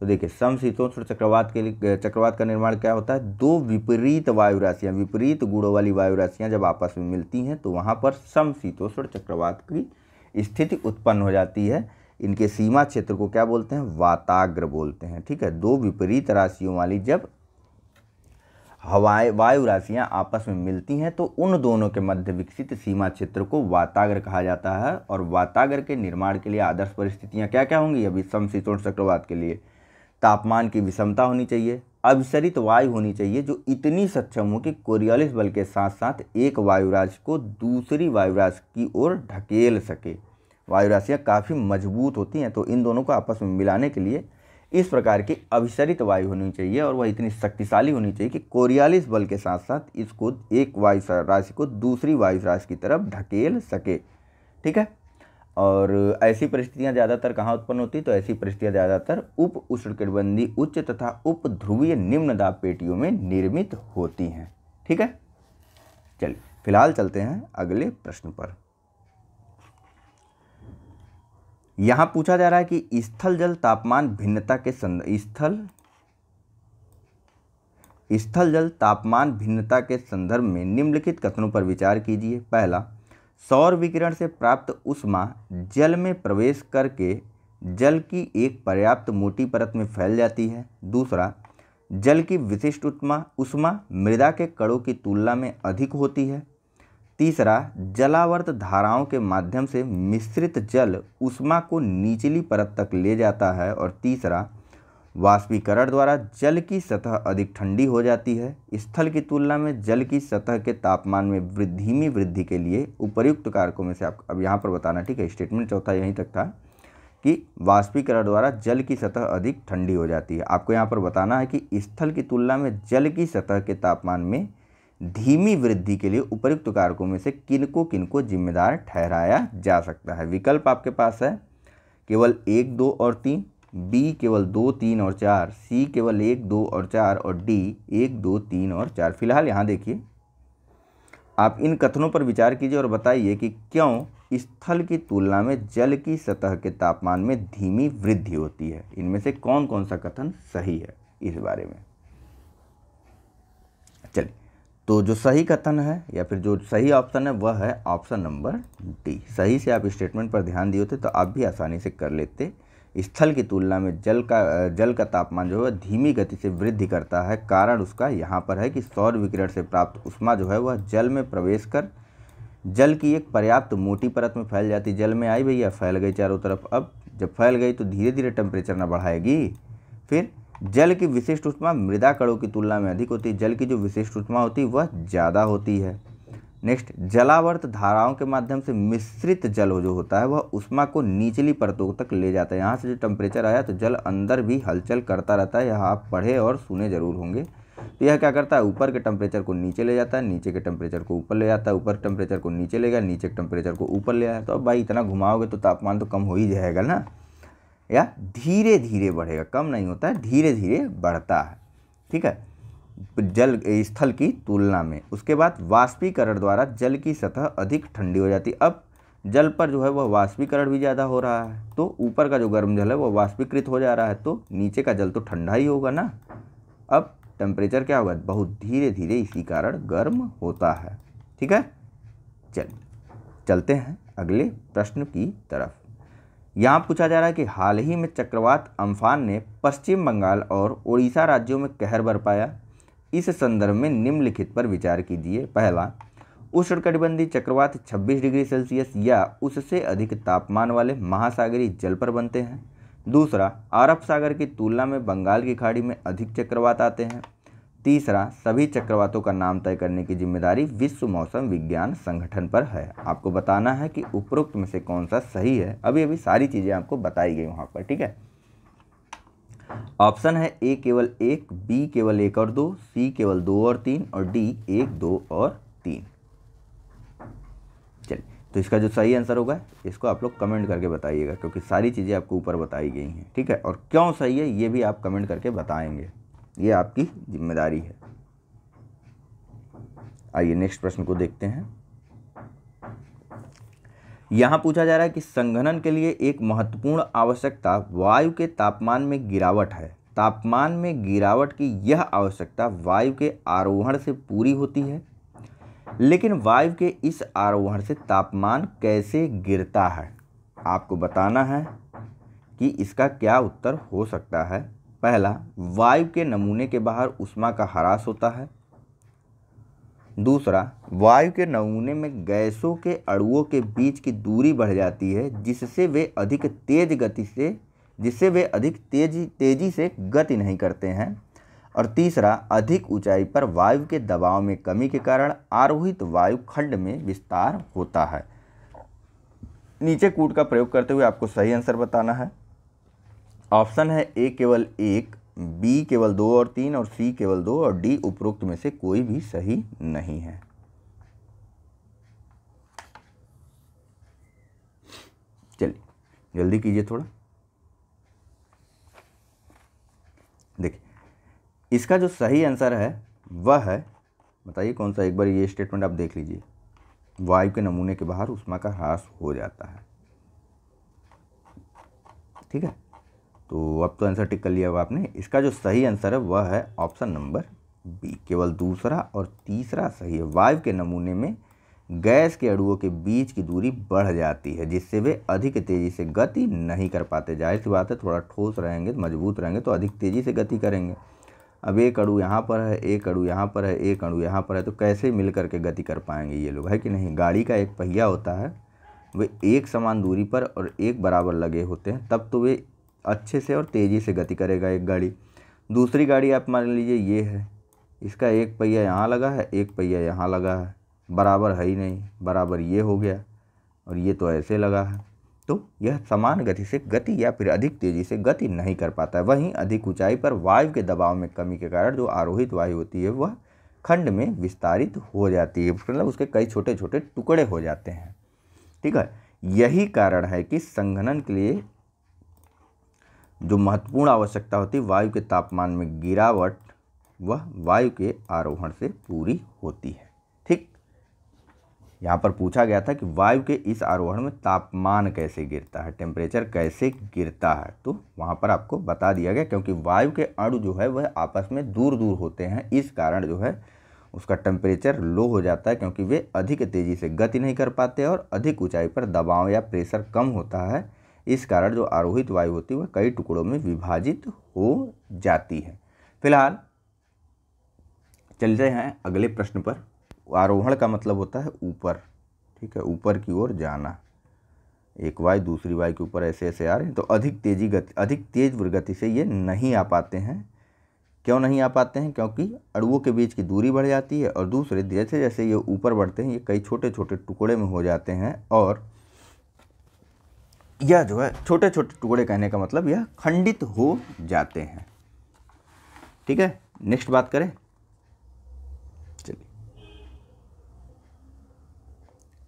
तो देखिए समशीतोष्ण चक्रवात के लिए चक्रवात का निर्माण क्या होता है दो विपरीत वायु राशियाँ विपरीत गुणों वाली वायु राशियाँ जब आपस में मिलती हैं तो वहाँ पर समशीतोष्ण चक्रवात की स्थिति उत्पन्न हो जाती है इनके सीमा क्षेत्र को क्या बोलते हैं वाताग्र बोलते हैं ठीक है दो विपरीत राशियों वाली जब हवाएं वायु राशियाँ आपस में मिलती हैं तो उन दोनों के मध्य विकसित सीमा क्षेत्र को वातागर कहा जाता है और वातागर के निर्माण के लिए आदर्श परिस्थितियाँ क्या क्या होंगी अभी समशीतोष्ण चक्रवात के लिए तापमान की विषमता होनी चाहिए अभिसरित वायु होनी चाहिए जो इतनी सक्षम हो कि कोरियालिस बल के साथ साथ एक वायुराज को दूसरी वायुराज की ओर ढकेल सके वायुराशियाँ काफ़ी मजबूत होती हैं तो इन दोनों को आपस में मिलाने के लिए इस प्रकार की अभिसरित वायु होनी चाहिए और वह इतनी शक्तिशाली होनी चाहिए कि कोरियालिस बल के साथ साथ इसको एक वायु राशि को दूसरी वायु राशि की तरफ ढकेल सके ठीक है और ऐसी परिस्थितियां ज़्यादातर कहाँ उत्पन्न होती तो ऐसी परिस्थितियां ज़्यादातर उप उष्णकटिबंधीय उच्च तथा उप ध्रुवीय निम्न दाब पेटियों में निर्मित होती हैं ठीक है चलिए फिलहाल चलते हैं अगले प्रश्न पर यहाँ पूछा जा रहा है कि स्थल जल तापमान भिन्नता के संदर्भ स्थल स्थल जल तापमान भिन्नता के संदर्भ में निम्नलिखित कथनों पर विचार कीजिए पहला सौर विकिरण से प्राप्त उष्मा जल में प्रवेश करके जल की एक पर्याप्त मोटी परत में फैल जाती है दूसरा जल की विशिष्ट उष्मा उष्मा मृदा के कणों की तुलना में अधिक होती है तीसरा जलावर्त धाराओं के माध्यम से मिश्रित जल उष्मा को निचली परत तक ले जाता है और तीसरा वाष्पीकरण द्वारा जल की सतह अधिक ठंडी हो जाती है स्थल की तुलना में जल की सतह के तापमान में वृद्धि में वृद्धि के लिए उपयुक्त कारकों में से आप अब यहाँ पर बताना ठीक है स्टेटमेंट चौथा यहीं तक था कि वाष्पीकरण द्वारा जल की सतह अधिक ठंडी हो जाती है आपको यहाँ पर बताना है कि स्थल की तुलना में जल की सतह के तापमान में धीमी वृद्धि के लिए उपयुक्त कारकों में से किनको किनको जिम्मेदार ठहराया जा सकता है विकल्प आपके पास है केवल एक दो और तीन बी केवल दो तीन और चार सी केवल एक दो और चार और डी एक दो तीन और चार फिलहाल यहाँ देखिए आप इन कथनों पर विचार कीजिए और बताइए कि क्यों स्थल की तुलना में जल की सतह के तापमान में धीमी वृद्धि होती है इनमें से कौन कौन सा कथन सही है इस बारे में चलिए तो जो सही कथन है या फिर जो सही ऑप्शन है वह है ऑप्शन नंबर डी सही से आप स्टेटमेंट पर ध्यान दिए होते तो आप भी आसानी से कर लेते स्थल की तुलना में जल का जल का तापमान जो है धीमी गति से वृद्धि करता है कारण उसका यहाँ पर है कि सौर विकिरण से प्राप्त उष्मा जो है वह जल में प्रवेश कर जल की एक पर्याप्त मोटी परत में फैल जाती जल में आई भैया फैल गई चारों तरफ अब जब फैल गई तो धीरे धीरे टेम्परेचर ना बढ़ाएगी फिर जल की विशिष्ट उष्मा मृदा कणों की तुलना में अधिक होती है जल की जो विशिष्ट उष्मा होती है वह ज़्यादा होती है नेक्स्ट जलावर्त धाराओं के माध्यम से मिश्रित जल जो होता है वह उष्मा को निचली परतों तक ले जाता है यहाँ से जो टेम्परेचर आया तो जल अंदर भी हलचल करता रहता है यह आप पढ़े और सुने जरूर होंगे तो यह क्या करता है ऊपर के टेम्परेचर को नीचे ले जाता है नीचे के टेम्परेचर को ऊपर ले जाता है ऊपर टेम्परेचर को नीचे ले गया नीचे के टेम्परेचर को ऊपर ले आया तो अब भाई इतना घुमाओगे तो तापमान तो कम हो ही जाएगा ना या धीरे धीरे बढ़ेगा कम नहीं होता है धीरे धीरे बढ़ता है ठीक है जल स्थल की तुलना में उसके बाद वाष्पीकरण द्वारा जल की सतह अधिक ठंडी हो जाती है अब जल पर जो है वह वाष्पीकरण भी ज़्यादा हो रहा है तो ऊपर का जो गर्म जल है वह वाष्पीकृत हो जा रहा है तो नीचे का जल तो ठंडा ही होगा ना अब टेम्परेचर क्या होगा बहुत धीरे धीरे इसी कारण गर्म होता है ठीक है चल चलते हैं अगले प्रश्न की तरफ यहाँ पूछा जा रहा है कि हाल ही में चक्रवात अम्फान ने पश्चिम बंगाल और उड़ीसा राज्यों में कहर बरपाया इस संदर्भ में निम्नलिखित पर विचार कीजिए पहला उष्णकटिबंधी चक्रवात 26 डिग्री सेल्सियस या उससे अधिक तापमान वाले महासागरीय जल पर बनते हैं दूसरा अरब सागर की तुलना में बंगाल की खाड़ी में अधिक चक्रवात आते हैं तीसरा सभी चक्रवातों का नाम तय करने की जिम्मेदारी विश्व मौसम विज्ञान संगठन पर है आपको बताना है कि उपरोक्त में से कौन सा सही है अभी अभी सारी चीज़ें आपको बताई गई वहाँ पर ठीक है ऑप्शन है ए केवल एक बी केवल एक और दो सी केवल दो और तीन और डी एक दो और तीन चलिए तो इसका जो सही आंसर होगा इसको आप लोग कमेंट करके बताइएगा क्योंकि सारी चीज़ें आपको ऊपर बताई गई हैं ठीक है और क्यों सही है ये भी आप कमेंट करके बताएंगे ये आपकी जिम्मेदारी है आइए नेक्स्ट प्रश्न को देखते हैं यहां पूछा जा रहा है कि संघनन के लिए एक महत्वपूर्ण आवश्यकता वायु के तापमान में गिरावट है तापमान में गिरावट की यह आवश्यकता वायु के आरोहण से पूरी होती है लेकिन वायु के इस आरोहण से तापमान कैसे गिरता है आपको बताना है कि इसका क्या उत्तर हो सकता है पहला वायु के नमूने के बाहर उष्मा का ह्रास होता है दूसरा वायु के नमूने में गैसों के अड़ुओं के बीच की दूरी बढ़ जाती है जिससे वे अधिक तेज गति से जिससे वे अधिक तेजी तेजी से गति नहीं करते हैं और तीसरा अधिक ऊंचाई पर वायु के दबाव में कमी के कारण आरोहित वायु खंड में विस्तार होता है नीचे कूट का प्रयोग करते हुए आपको सही आंसर बताना है ऑप्शन है ए केवल एक बी केवल दो और तीन और सी केवल दो और डी उपरोक्त में से कोई भी सही नहीं है चलिए जल्दी कीजिए थोड़ा देखिए इसका जो सही आंसर है वह है बताइए कौन सा एक बार ये स्टेटमेंट आप देख लीजिए वायु के नमूने के बाहर उष्मा का ह्रास हो जाता है ठीक है तो अब तो आंसर टिक कर लिया हुआ आपने इसका जो सही आंसर है वह है ऑप्शन नंबर बी केवल दूसरा और तीसरा सही है वायु के नमूने में गैस के अड़ुओं के बीच की दूरी बढ़ जाती है जिससे वे अधिक तेज़ी से गति नहीं कर पाते जाहिर सी बात है थोड़ा ठोस रहेंगे मजबूत रहेंगे तो अधिक तेज़ी से गति करेंगे अब एक अड़ू यहाँ पर है एक अड़ू यहाँ पर है एक अड़ू यहाँ पर है तो कैसे मिल करके गति कर पाएंगे ये लोग है कि नहीं गाड़ी का एक पहिया होता है वे एक समान दूरी पर और एक बराबर लगे होते हैं तब तो वे अच्छे से और तेज़ी से गति करेगा एक गाड़ी दूसरी गाड़ी आप मान लीजिए ये है इसका एक पहिया यहाँ लगा है एक पहिया यहाँ लगा है बराबर है ही नहीं बराबर ये हो गया और ये तो ऐसे लगा है तो यह समान गति से गति या फिर अधिक तेज़ी से गति नहीं कर पाता है वहीं अधिक ऊंचाई पर वायु के दबाव में कमी के कारण जो आरोहित वायु होती है वह खंड में विस्तारित हो जाती है मतलब उसके कई छोटे छोटे टुकड़े हो जाते हैं ठीक है यही कारण है कि संघनन के लिए जो महत्वपूर्ण आवश्यकता होती है वायु के तापमान में गिरावट वह वायु के आरोहण से पूरी होती है ठीक यहाँ पर पूछा गया था कि वायु के इस आरोहण में तापमान कैसे गिरता है टेम्परेचर कैसे गिरता है तो वहाँ पर आपको बता दिया गया क्योंकि वायु के अणु जो है वह आपस में दूर दूर होते हैं इस कारण जो है उसका टेम्परेचर लो हो जाता है क्योंकि वे अधिक तेज़ी से गति नहीं कर पाते और अधिक ऊँचाई पर दबाव या प्रेशर कम होता है इस कारण जो आरोहित वायु होती है वह कई टुकड़ों में विभाजित हो जाती है फिलहाल चलते हैं अगले प्रश्न पर आरोहण का मतलब होता है ऊपर ठीक है ऊपर की ओर जाना एक वायु दूसरी वायु के ऊपर ऐसे ऐसे आ रहे हैं तो अधिक तेजी गति अधिक तेज गति से ये नहीं आ पाते हैं क्यों नहीं आ पाते हैं क्योंकि अड़ुओं के बीच की दूरी बढ़ जाती है और दूसरे जैसे जैसे ये ऊपर बढ़ते हैं ये कई छोटे छोटे टुकड़े में हो जाते हैं और यह जो है छोटे छोटे टुकड़े कहने का मतलब यह खंडित हो जाते हैं ठीक है नेक्स्ट बात करें चलिए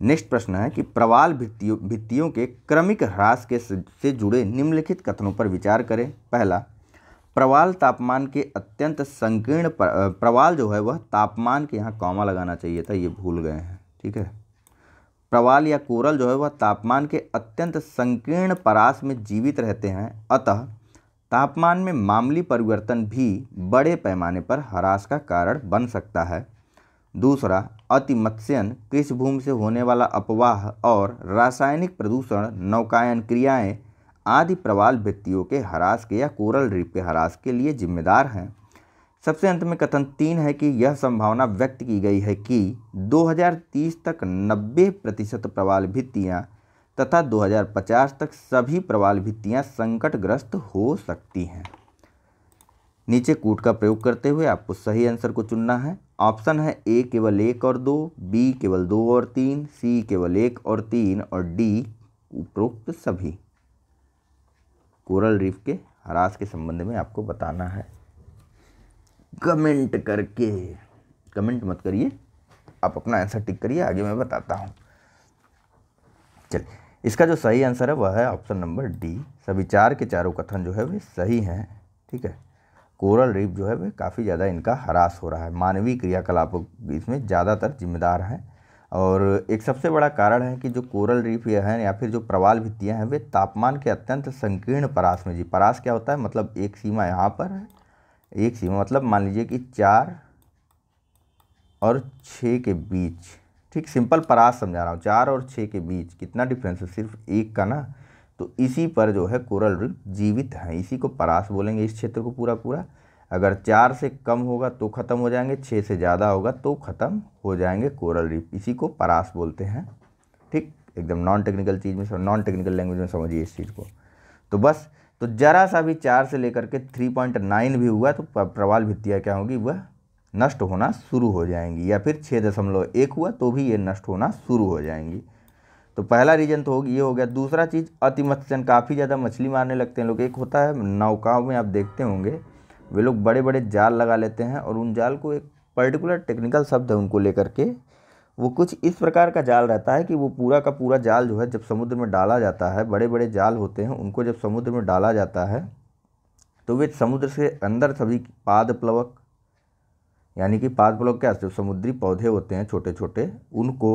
नेक्स्ट प्रश्न है कि प्रवाल भित्तियों भित्तियों के क्रमिक ह्रास के से जुड़े निम्नलिखित कथनों पर विचार करें पहला प्रवाल तापमान के अत्यंत संकीर्ण प्रवाल जो है वह तापमान के यहाँ कॉमा लगाना चाहिए था ये भूल गए हैं ठीक है प्रवाल या कोरल जो है वह तापमान के अत्यंत संकीर्ण परास में जीवित रहते हैं अतः तापमान में मामूली परिवर्तन भी बड़े पैमाने पर हरास का कारण बन सकता है दूसरा अति कृषि कृषिभूमि से होने वाला अपवाह और रासायनिक प्रदूषण नौकायन क्रियाएं आदि प्रवाल व्यक्तियों के हरास के या कोरल रीप के हरास के लिए जिम्मेदार हैं सबसे अंत में कथन तीन है कि यह संभावना व्यक्त की गई है कि 2030 तक 90 प्रतिशत प्रवाल भित्तियाँ तथा 2050 तक सभी प्रवाल भित्तियाँ संकटग्रस्त हो सकती हैं नीचे कूट का प्रयोग करते हुए आपको सही आंसर को चुनना है ऑप्शन है ए केवल एक और दो बी केवल दो और तीन सी केवल एक और तीन और डी उपरोक्त सभी कोरल रीफ के ह्रास के संबंध में आपको बताना है कमेंट करके कमेंट मत करिए आप अपना आंसर टिक करिए आगे मैं बताता हूँ चलिए इसका जो सही आंसर है वह है ऑप्शन नंबर डी सभी चार के चारों कथन जो है वे सही हैं ठीक है कोरल रीप जो है वे काफ़ी ज़्यादा इनका हरास हो रहा है मानवीय क्रियाकलापों इसमें ज़्यादातर जिम्मेदार हैं और एक सबसे बड़ा कारण है कि जो कोरल रीफ यह हैं या फिर जो प्रवाल भित्तियाँ हैं वे तापमान के अत्यंत संकीर्ण परास में जी परास क्या होता है मतलब एक सीमा यहाँ पर है एक सीमा मतलब मान लीजिए कि चार और छः के बीच ठीक सिंपल परास समझा रहा हूँ चार और छः के बीच कितना डिफरेंस है सिर्फ एक का ना तो इसी पर जो है कोरल रिप जीवित हैं इसी को परास बोलेंगे इस क्षेत्र को पूरा पूरा अगर चार से कम होगा तो ख़त्म हो जाएंगे छः से ज़्यादा होगा तो ख़त्म हो जाएंगे कोरल रिप इसी को परास बोलते हैं ठीक एकदम नॉन टेक्निकल चीज़ में नॉन टेक्निकल लैंग्वेज में समझिए इस चीज़ को तो बस तो जरा सा भी चार से लेकर के थ्री पॉइंट नाइन भी हुआ तो प्रवाल भित्तियाँ क्या होगी वह नष्ट होना शुरू हो जाएंगी या फिर छः दशमलव एक हुआ तो भी ये नष्ट होना शुरू हो जाएंगी तो पहला रीजन तो होगी ये हो गया दूसरा चीज़ अति मत्स्यन काफ़ी ज़्यादा मछली मारने लगते हैं लोग एक होता है नौकाओं में आप देखते होंगे वे लोग बड़े बड़े जाल लगा लेते हैं और उन जाल को एक पर्टिकुलर टेक्निकल शब्द है उनको लेकर के वो कुछ इस प्रकार का जाल रहता है कि वो पूरा का पूरा जाल जो है जब समुद्र में डाला जाता है बड़े बड़े जाल होते हैं उनको जब समुद्र में डाला जाता है तो वे समुद्र से अंदर सभी पाद प्लवक यानी कि पाद प्लवक क्या जो समुद्री पौधे होते हैं छोटे छोटे उनको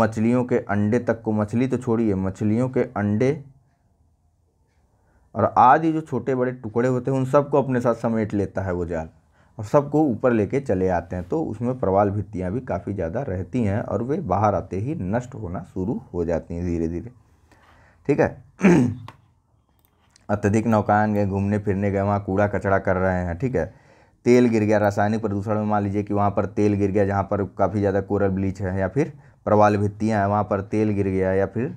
मछलियों के अंडे तक को मछली तो छोड़िए मछलियों के अंडे और आदि जो छोटे बड़े टुकड़े होते हैं उन सबको अपने साथ समेट लेता है वो जाल और सबको ऊपर लेके चले आते हैं तो उसमें प्रवाल भित्तियाँ भी काफ़ी ज़्यादा रहती हैं और वे बाहर आते ही नष्ट होना शुरू हो जाती हैं धीरे धीरे ठीक है अत्यधिक नौकायन गए घूमने फिरने गए वहाँ कूड़ा कचरा कर रहे हैं ठीक है तेल गिर गया रासायनिक प्रदूषण में मान लीजिए कि वहाँ पर तेल गिर गया जहाँ पर काफ़ी ज़्यादा कोरल ब्लीच है या फिर प्रवाल भित्तियाँ हैं वहाँ पर तेल गिर गया या फिर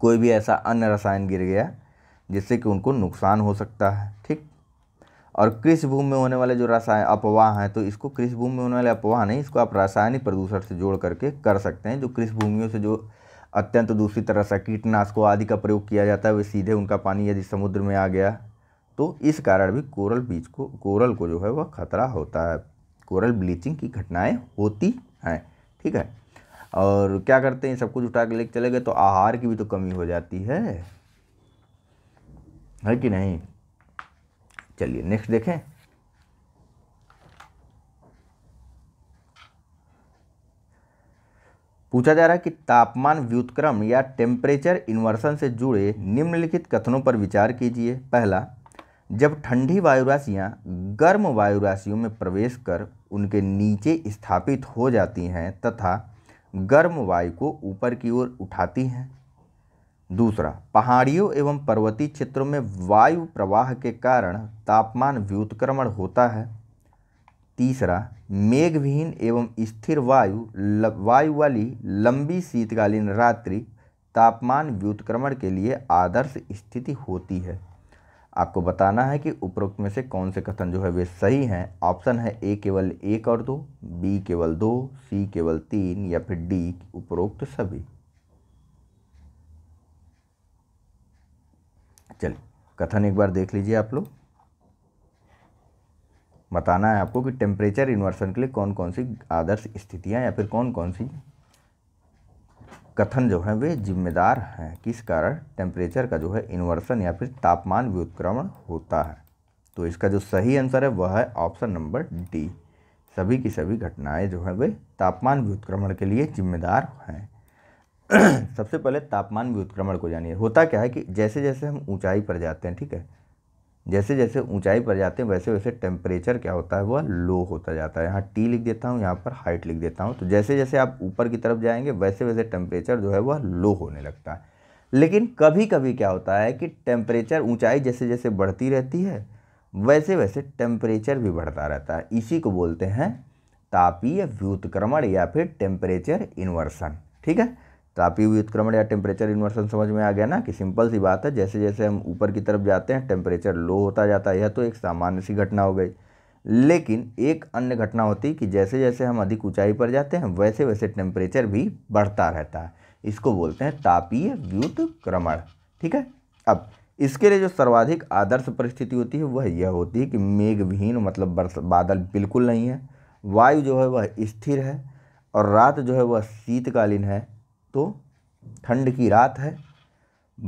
कोई भी ऐसा अन्य रसायन गिर गया जिससे कि उनको नुकसान हो सकता है ठीक और कृषि भूमि में होने वाले जो रसायन अपवाह हैं तो इसको कृषि भूमि में होने वाले अपवाह नहीं इसको आप रासायनिक प्रदूषण से जोड़ करके कर सकते हैं जो कृषि भूमियों से जो अत्यंत तो तरह से कीटनाशकों आदि का प्रयोग किया जाता है वे सीधे उनका पानी यदि समुद्र में आ गया तो इस कारण भी कोरल बीच को कोरल को जो है वह खतरा होता है कोरल ब्लीचिंग की घटनाएँ होती हैं ठीक है और क्या करते हैं सब कुछ उठा के लेके चले गए तो आहार की भी तो कमी हो जाती है है कि नहीं चलिए नेक्स्ट देखें पूछा जा रहा है कि तापमान व्युतक्रम या टेम्परेचर इन्वर्सन से जुड़े निम्नलिखित कथनों पर विचार कीजिए पहला जब ठंडी वायु राशियाँ गर्म वायु राशियों में प्रवेश कर उनके नीचे स्थापित हो जाती हैं तथा गर्म वायु को ऊपर की ओर उठाती हैं दूसरा पहाड़ियों एवं पर्वतीय क्षेत्रों में वायु प्रवाह के कारण तापमान व्युतक्रमण होता है तीसरा मेघविहीन एवं स्थिर वायु वायु वाली लंबी शीतकालीन रात्रि तापमान व्युतक्रमण के लिए आदर्श स्थिति होती है आपको बताना है कि उपरोक्त में से कौन से कथन जो है वे सही हैं ऑप्शन है ए केवल एक और दो बी केवल दो सी केवल तीन या फिर डी उपरोक्त सभी चलिए कथन एक बार देख लीजिए आप लोग बताना है आपको कि टेम्परेचर इन्वर्सन के लिए कौन कौन सी आदर्श स्थितियाँ या फिर कौन कौन सी कथन जो है वे जिम्मेदार हैं किस कारण टेम्परेचर का जो है इन्वर्सन या फिर तापमान व्युत्क्रमण होता है तो इसका जो सही आंसर है वह है ऑप्शन नंबर डी सभी की सभी घटनाएं जो है वे तापमान व्युत्क्रमण के लिए जिम्मेदार हैं सबसे पहले तापमान व्युत्क्रमण को जानिए होता क्या है कि जैसे जैसे हम ऊंचाई पर जाते हैं ठीक है जैसे जैसे ऊंचाई पर जाते हैं वैसे वैसे टेम्परेचर क्या होता है वह लो होता जाता है यहाँ टी लिख देता हूँ यहाँ पर हाइट लिख देता हूँ तो जैसे जैसे आप ऊपर की तरफ जाएंगे वैसे वैसे टेम्परेचर जो है वह लो होने लगता है लेकिन कभी कभी क्या होता है कि टेम्परेचर ऊंचाई जैसे जैसे बढ़ती रहती है वैसे वैसे टेम्परेचर भी बढ़ता रहता है इसी को बोलते हैं तापीय व्युतक्रमण या फिर टेम्परेचर इन्वर्सन ठीक है तापीय उत्क्रमण या टेम्परेचर इन्वर्सन समझ में आ गया ना कि सिंपल सी बात है जैसे जैसे हम ऊपर की तरफ जाते हैं टेम्परेचर लो होता जाता है यह तो एक सामान्य सी घटना हो गई लेकिन एक अन्य घटना होती है कि जैसे जैसे हम अधिक ऊंचाई पर जाते हैं वैसे वैसे टेम्परेचर भी बढ़ता रहता है इसको बोलते हैं तापीय व्युतक्रमण ठीक है अब इसके लिए जो सर्वाधिक आदर्श परिस्थिति होती है वह यह होती है कि मेघविहीन मतलब बादल बिल्कुल नहीं है वायु जो है वह स्थिर है और रात जो है वह शीतकालीन है तो ठंड की रात है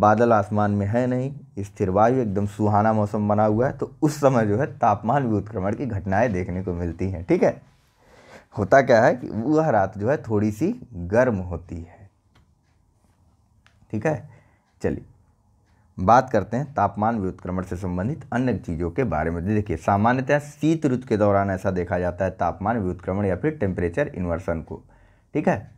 बादल आसमान में है नहीं स्थिर वायु एकदम सुहाना मौसम बना हुआ है तो उस समय जो है तापमान व्युत्क्रमण की घटनाएं देखने को मिलती हैं ठीक है होता क्या है कि वह रात जो है थोड़ी सी गर्म होती है ठीक है चलिए बात करते हैं तापमान व्युत्क्रमण से संबंधित अन्य चीज़ों के बारे में देखिए सामान्यतः शीत ऋतु के दौरान ऐसा देखा जाता है तापमान व्युत्क्रमण या फिर टेम्परेचर इन्वर्सन को ठीक है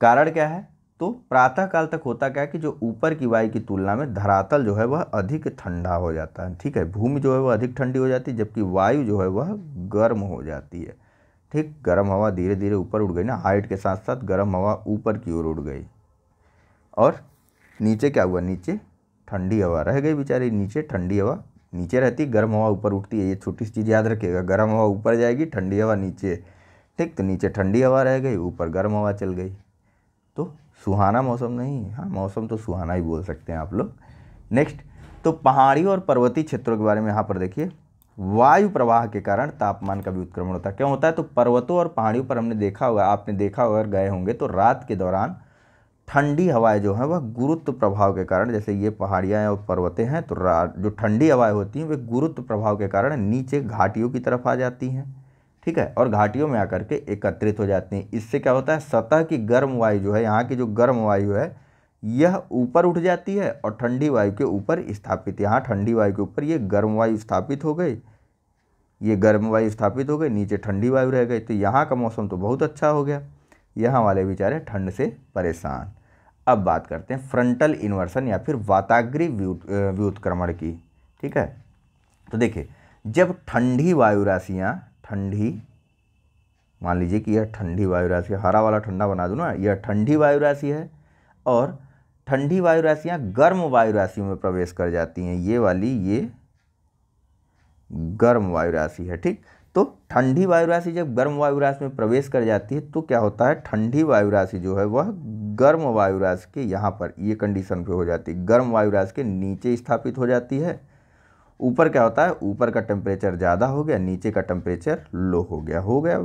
कारण क्या है तो प्रातःकाल तक होता क्या है कि जो ऊपर की वायु की तुलना में धरातल जो है वह अधिक ठंडा हो जाता है ठीक है भूमि जो है वह अधिक ठंडी हो जाती है जबकि वायु जो है वह गर्म हो जाती है ठीक गर्म हवा धीरे धीरे ऊपर उड़ गई ना हाइट के साथ साथ गर्म हवा ऊपर की ओर उड़ गई और नीचे क्या हुआ नीचे ठंडी हवा रह गई बेचारी नीचे ठंडी हवा नीचे रहती है गर्म हवा ऊपर उठती है ये छोटी सी चीज़ याद रखिएगा गर्म हवा ऊपर जाएगी ठंडी हवा नीचे ठीक तो नीचे ठंडी हवा रह गई ऊपर गर्म हवा चल गई सुहाना मौसम नहीं हाँ मौसम तो सुहाना ही बोल सकते हैं आप लोग नेक्स्ट तो पहाड़ी और पर्वतीय क्षेत्रों के बारे में यहाँ पर देखिए वायु प्रवाह के कारण तापमान का भी उत्क्रमण होता है क्यों होता है तो पर्वतों और पहाड़ियों पर हमने देखा होगा आपने देखा होगा अगर गए होंगे तो रात के दौरान ठंडी हवाएं जो हैं वह गुरुत्व प्रभाव के कारण जैसे ये पहाड़ियाँ और पर्वतें हैं तो जो ठंडी हवाएं होती हैं वे गुरुत्व प्रभाव के कारण नीचे घाटियों की तरफ आ जाती हैं ठीक है और घाटियों में आकर के एकत्रित हो जाती हैं इससे क्या होता है सतह की गर्म वायु जो है यहाँ की जो गर्म वायु है यह ऊपर उठ जाती है और ठंडी वायु के ऊपर स्थापित यहाँ ठंडी वायु के ऊपर ये गर्म वायु स्थापित हो गई ये गर्म वायु स्थापित हो गई नीचे ठंडी वायु रह गई तो यहाँ का मौसम तो बहुत अच्छा हो गया यहाँ वाले बेचारे ठंड से परेशान अब बात करते हैं फ्रंटल इन्वर्सन या फिर वाताग्री व्युत्क्रमण की ठीक है तो देखिए जब ठंडी वायु राशियाँ ठंडी मान लीजिए कि यह ठंडी वायु राशि हरा वाला ठंडा बना दूँ ना यह ठंडी वायु राशि है और ठंडी वायु राशियाँ गर्म वायु राशि में प्रवेश कर जाती हैं ये वाली ये गर्म वायु राशि है ठीक तो ठंडी वायु राशि जब गर्म वायु राशि में प्रवेश कर जाती है तो क्या होता है ठंडी वायु राशि जो है वह गर्म वायु राशि के यहाँ पर ये कंडीशन पे हो जाती है गर्म वायु राशि के नीचे स्थापित हो जाती है ऊपर क्या होता है ऊपर का टेम्परेचर ज़्यादा हो गया नीचे का टेम्परेचर लो हो गया हो गया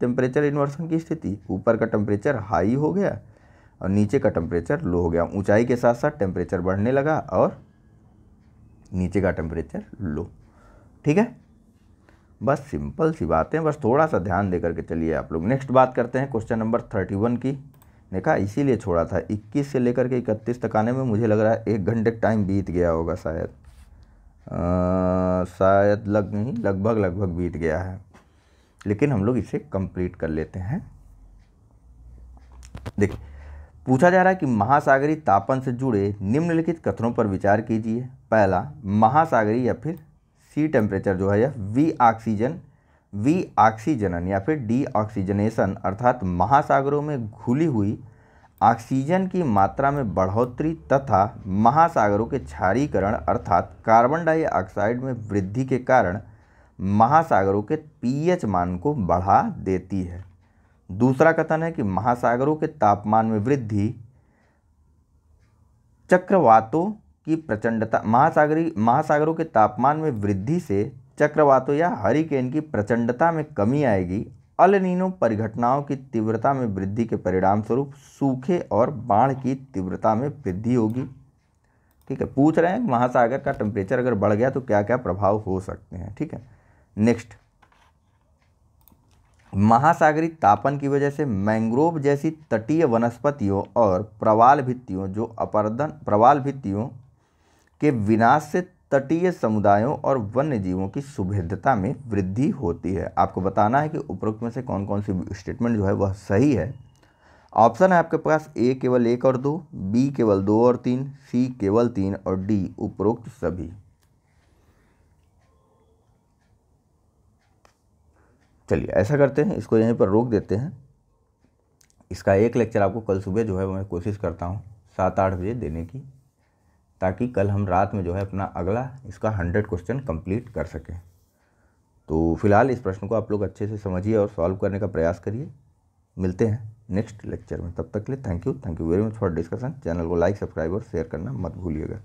टेम्परेचर इन्वर्सन की स्थिति ऊपर का टेम्परेचर हाई हो गया और नीचे का टेम्परेचर लो हो गया ऊंचाई के साथ साथ टेम्परेचर बढ़ने लगा और नीचे का टेम्परेचर लो ठीक है बस सिंपल सी बातें बस थोड़ा सा ध्यान दे करके चलिए आप लोग नेक्स्ट बात करते हैं क्वेश्चन नंबर थर्टी वन की देखा इसीलिए छोड़ा था इक्कीस से लेकर के इकतीस तक आने में मुझे लग रहा है एक घंटे टाइम बीत गया होगा शायद शायद लग नहीं लगभग लगभग बीत गया है लेकिन हम लोग इसे कंप्लीट कर लेते हैं देखिए पूछा जा रहा है कि महासागरी तापन से जुड़े निम्नलिखित कथनों पर विचार कीजिए पहला महासागरी या फिर सी टेम्परेचर जो है या वी ऑक्सीजन वी ऑक्सीजनन या फिर डी ऑक्सीजनेशन अर्थात महासागरों में घुली हुई ऑक्सीजन की मात्रा में बढ़ोतरी तथा महासागरों के क्षारीकरण अर्थात कार्बन डाइऑक्साइड में वृद्धि के कारण महासागरों के पीएच मान को बढ़ा देती है दूसरा कथन है कि महासागरों के तापमान में वृद्धि चक्रवातों की प्रचंडता महासागरी महासागरों के तापमान में वृद्धि से चक्रवातों या हरिकेन की प्रचंडता में कमी आएगी अलनीनो परिघटनाओं की तीव्रता में वृद्धि के परिणाम स्वरूप सूखे और बाढ़ की तीव्रता में वृद्धि होगी ठीक है पूछ रहे हैं महासागर का टेम्परेचर अगर बढ़ गया तो क्या क्या प्रभाव हो सकते हैं ठीक है नेक्स्ट महासागरी तापन की वजह से मैंग्रोव जैसी तटीय वनस्पतियों और प्रवाल भित्तियों जो अपर्दन प्रवाल भित्तियों के विनाश से तटीय समुदायों और वन्य जीवों की सुभेद्यता में वृद्धि होती है आपको बताना है कि उपरोक्त में से कौन कौन सी स्टेटमेंट जो है वह सही है ऑप्शन है आपके पास ए केवल एक और दो बी केवल दो और तीन सी केवल तीन और डी उपरोक्त सभी चलिए ऐसा करते हैं इसको यहीं पर रोक देते हैं इसका एक लेक्चर आपको कल सुबह जो है मैं कोशिश करता हूँ सात आठ बजे देने की ताकि कल हम रात में जो है अपना अगला इसका हंड्रेड क्वेश्चन कंप्लीट कर सकें तो फिलहाल इस प्रश्न को आप लोग अच्छे से समझिए और सॉल्व करने का प्रयास करिए मिलते हैं नेक्स्ट लेक्चर में तब तक के लिए thank you thank you very much for discussion channel को लाइक सब्सक्राइब और शेयर करना मत भूलिएगा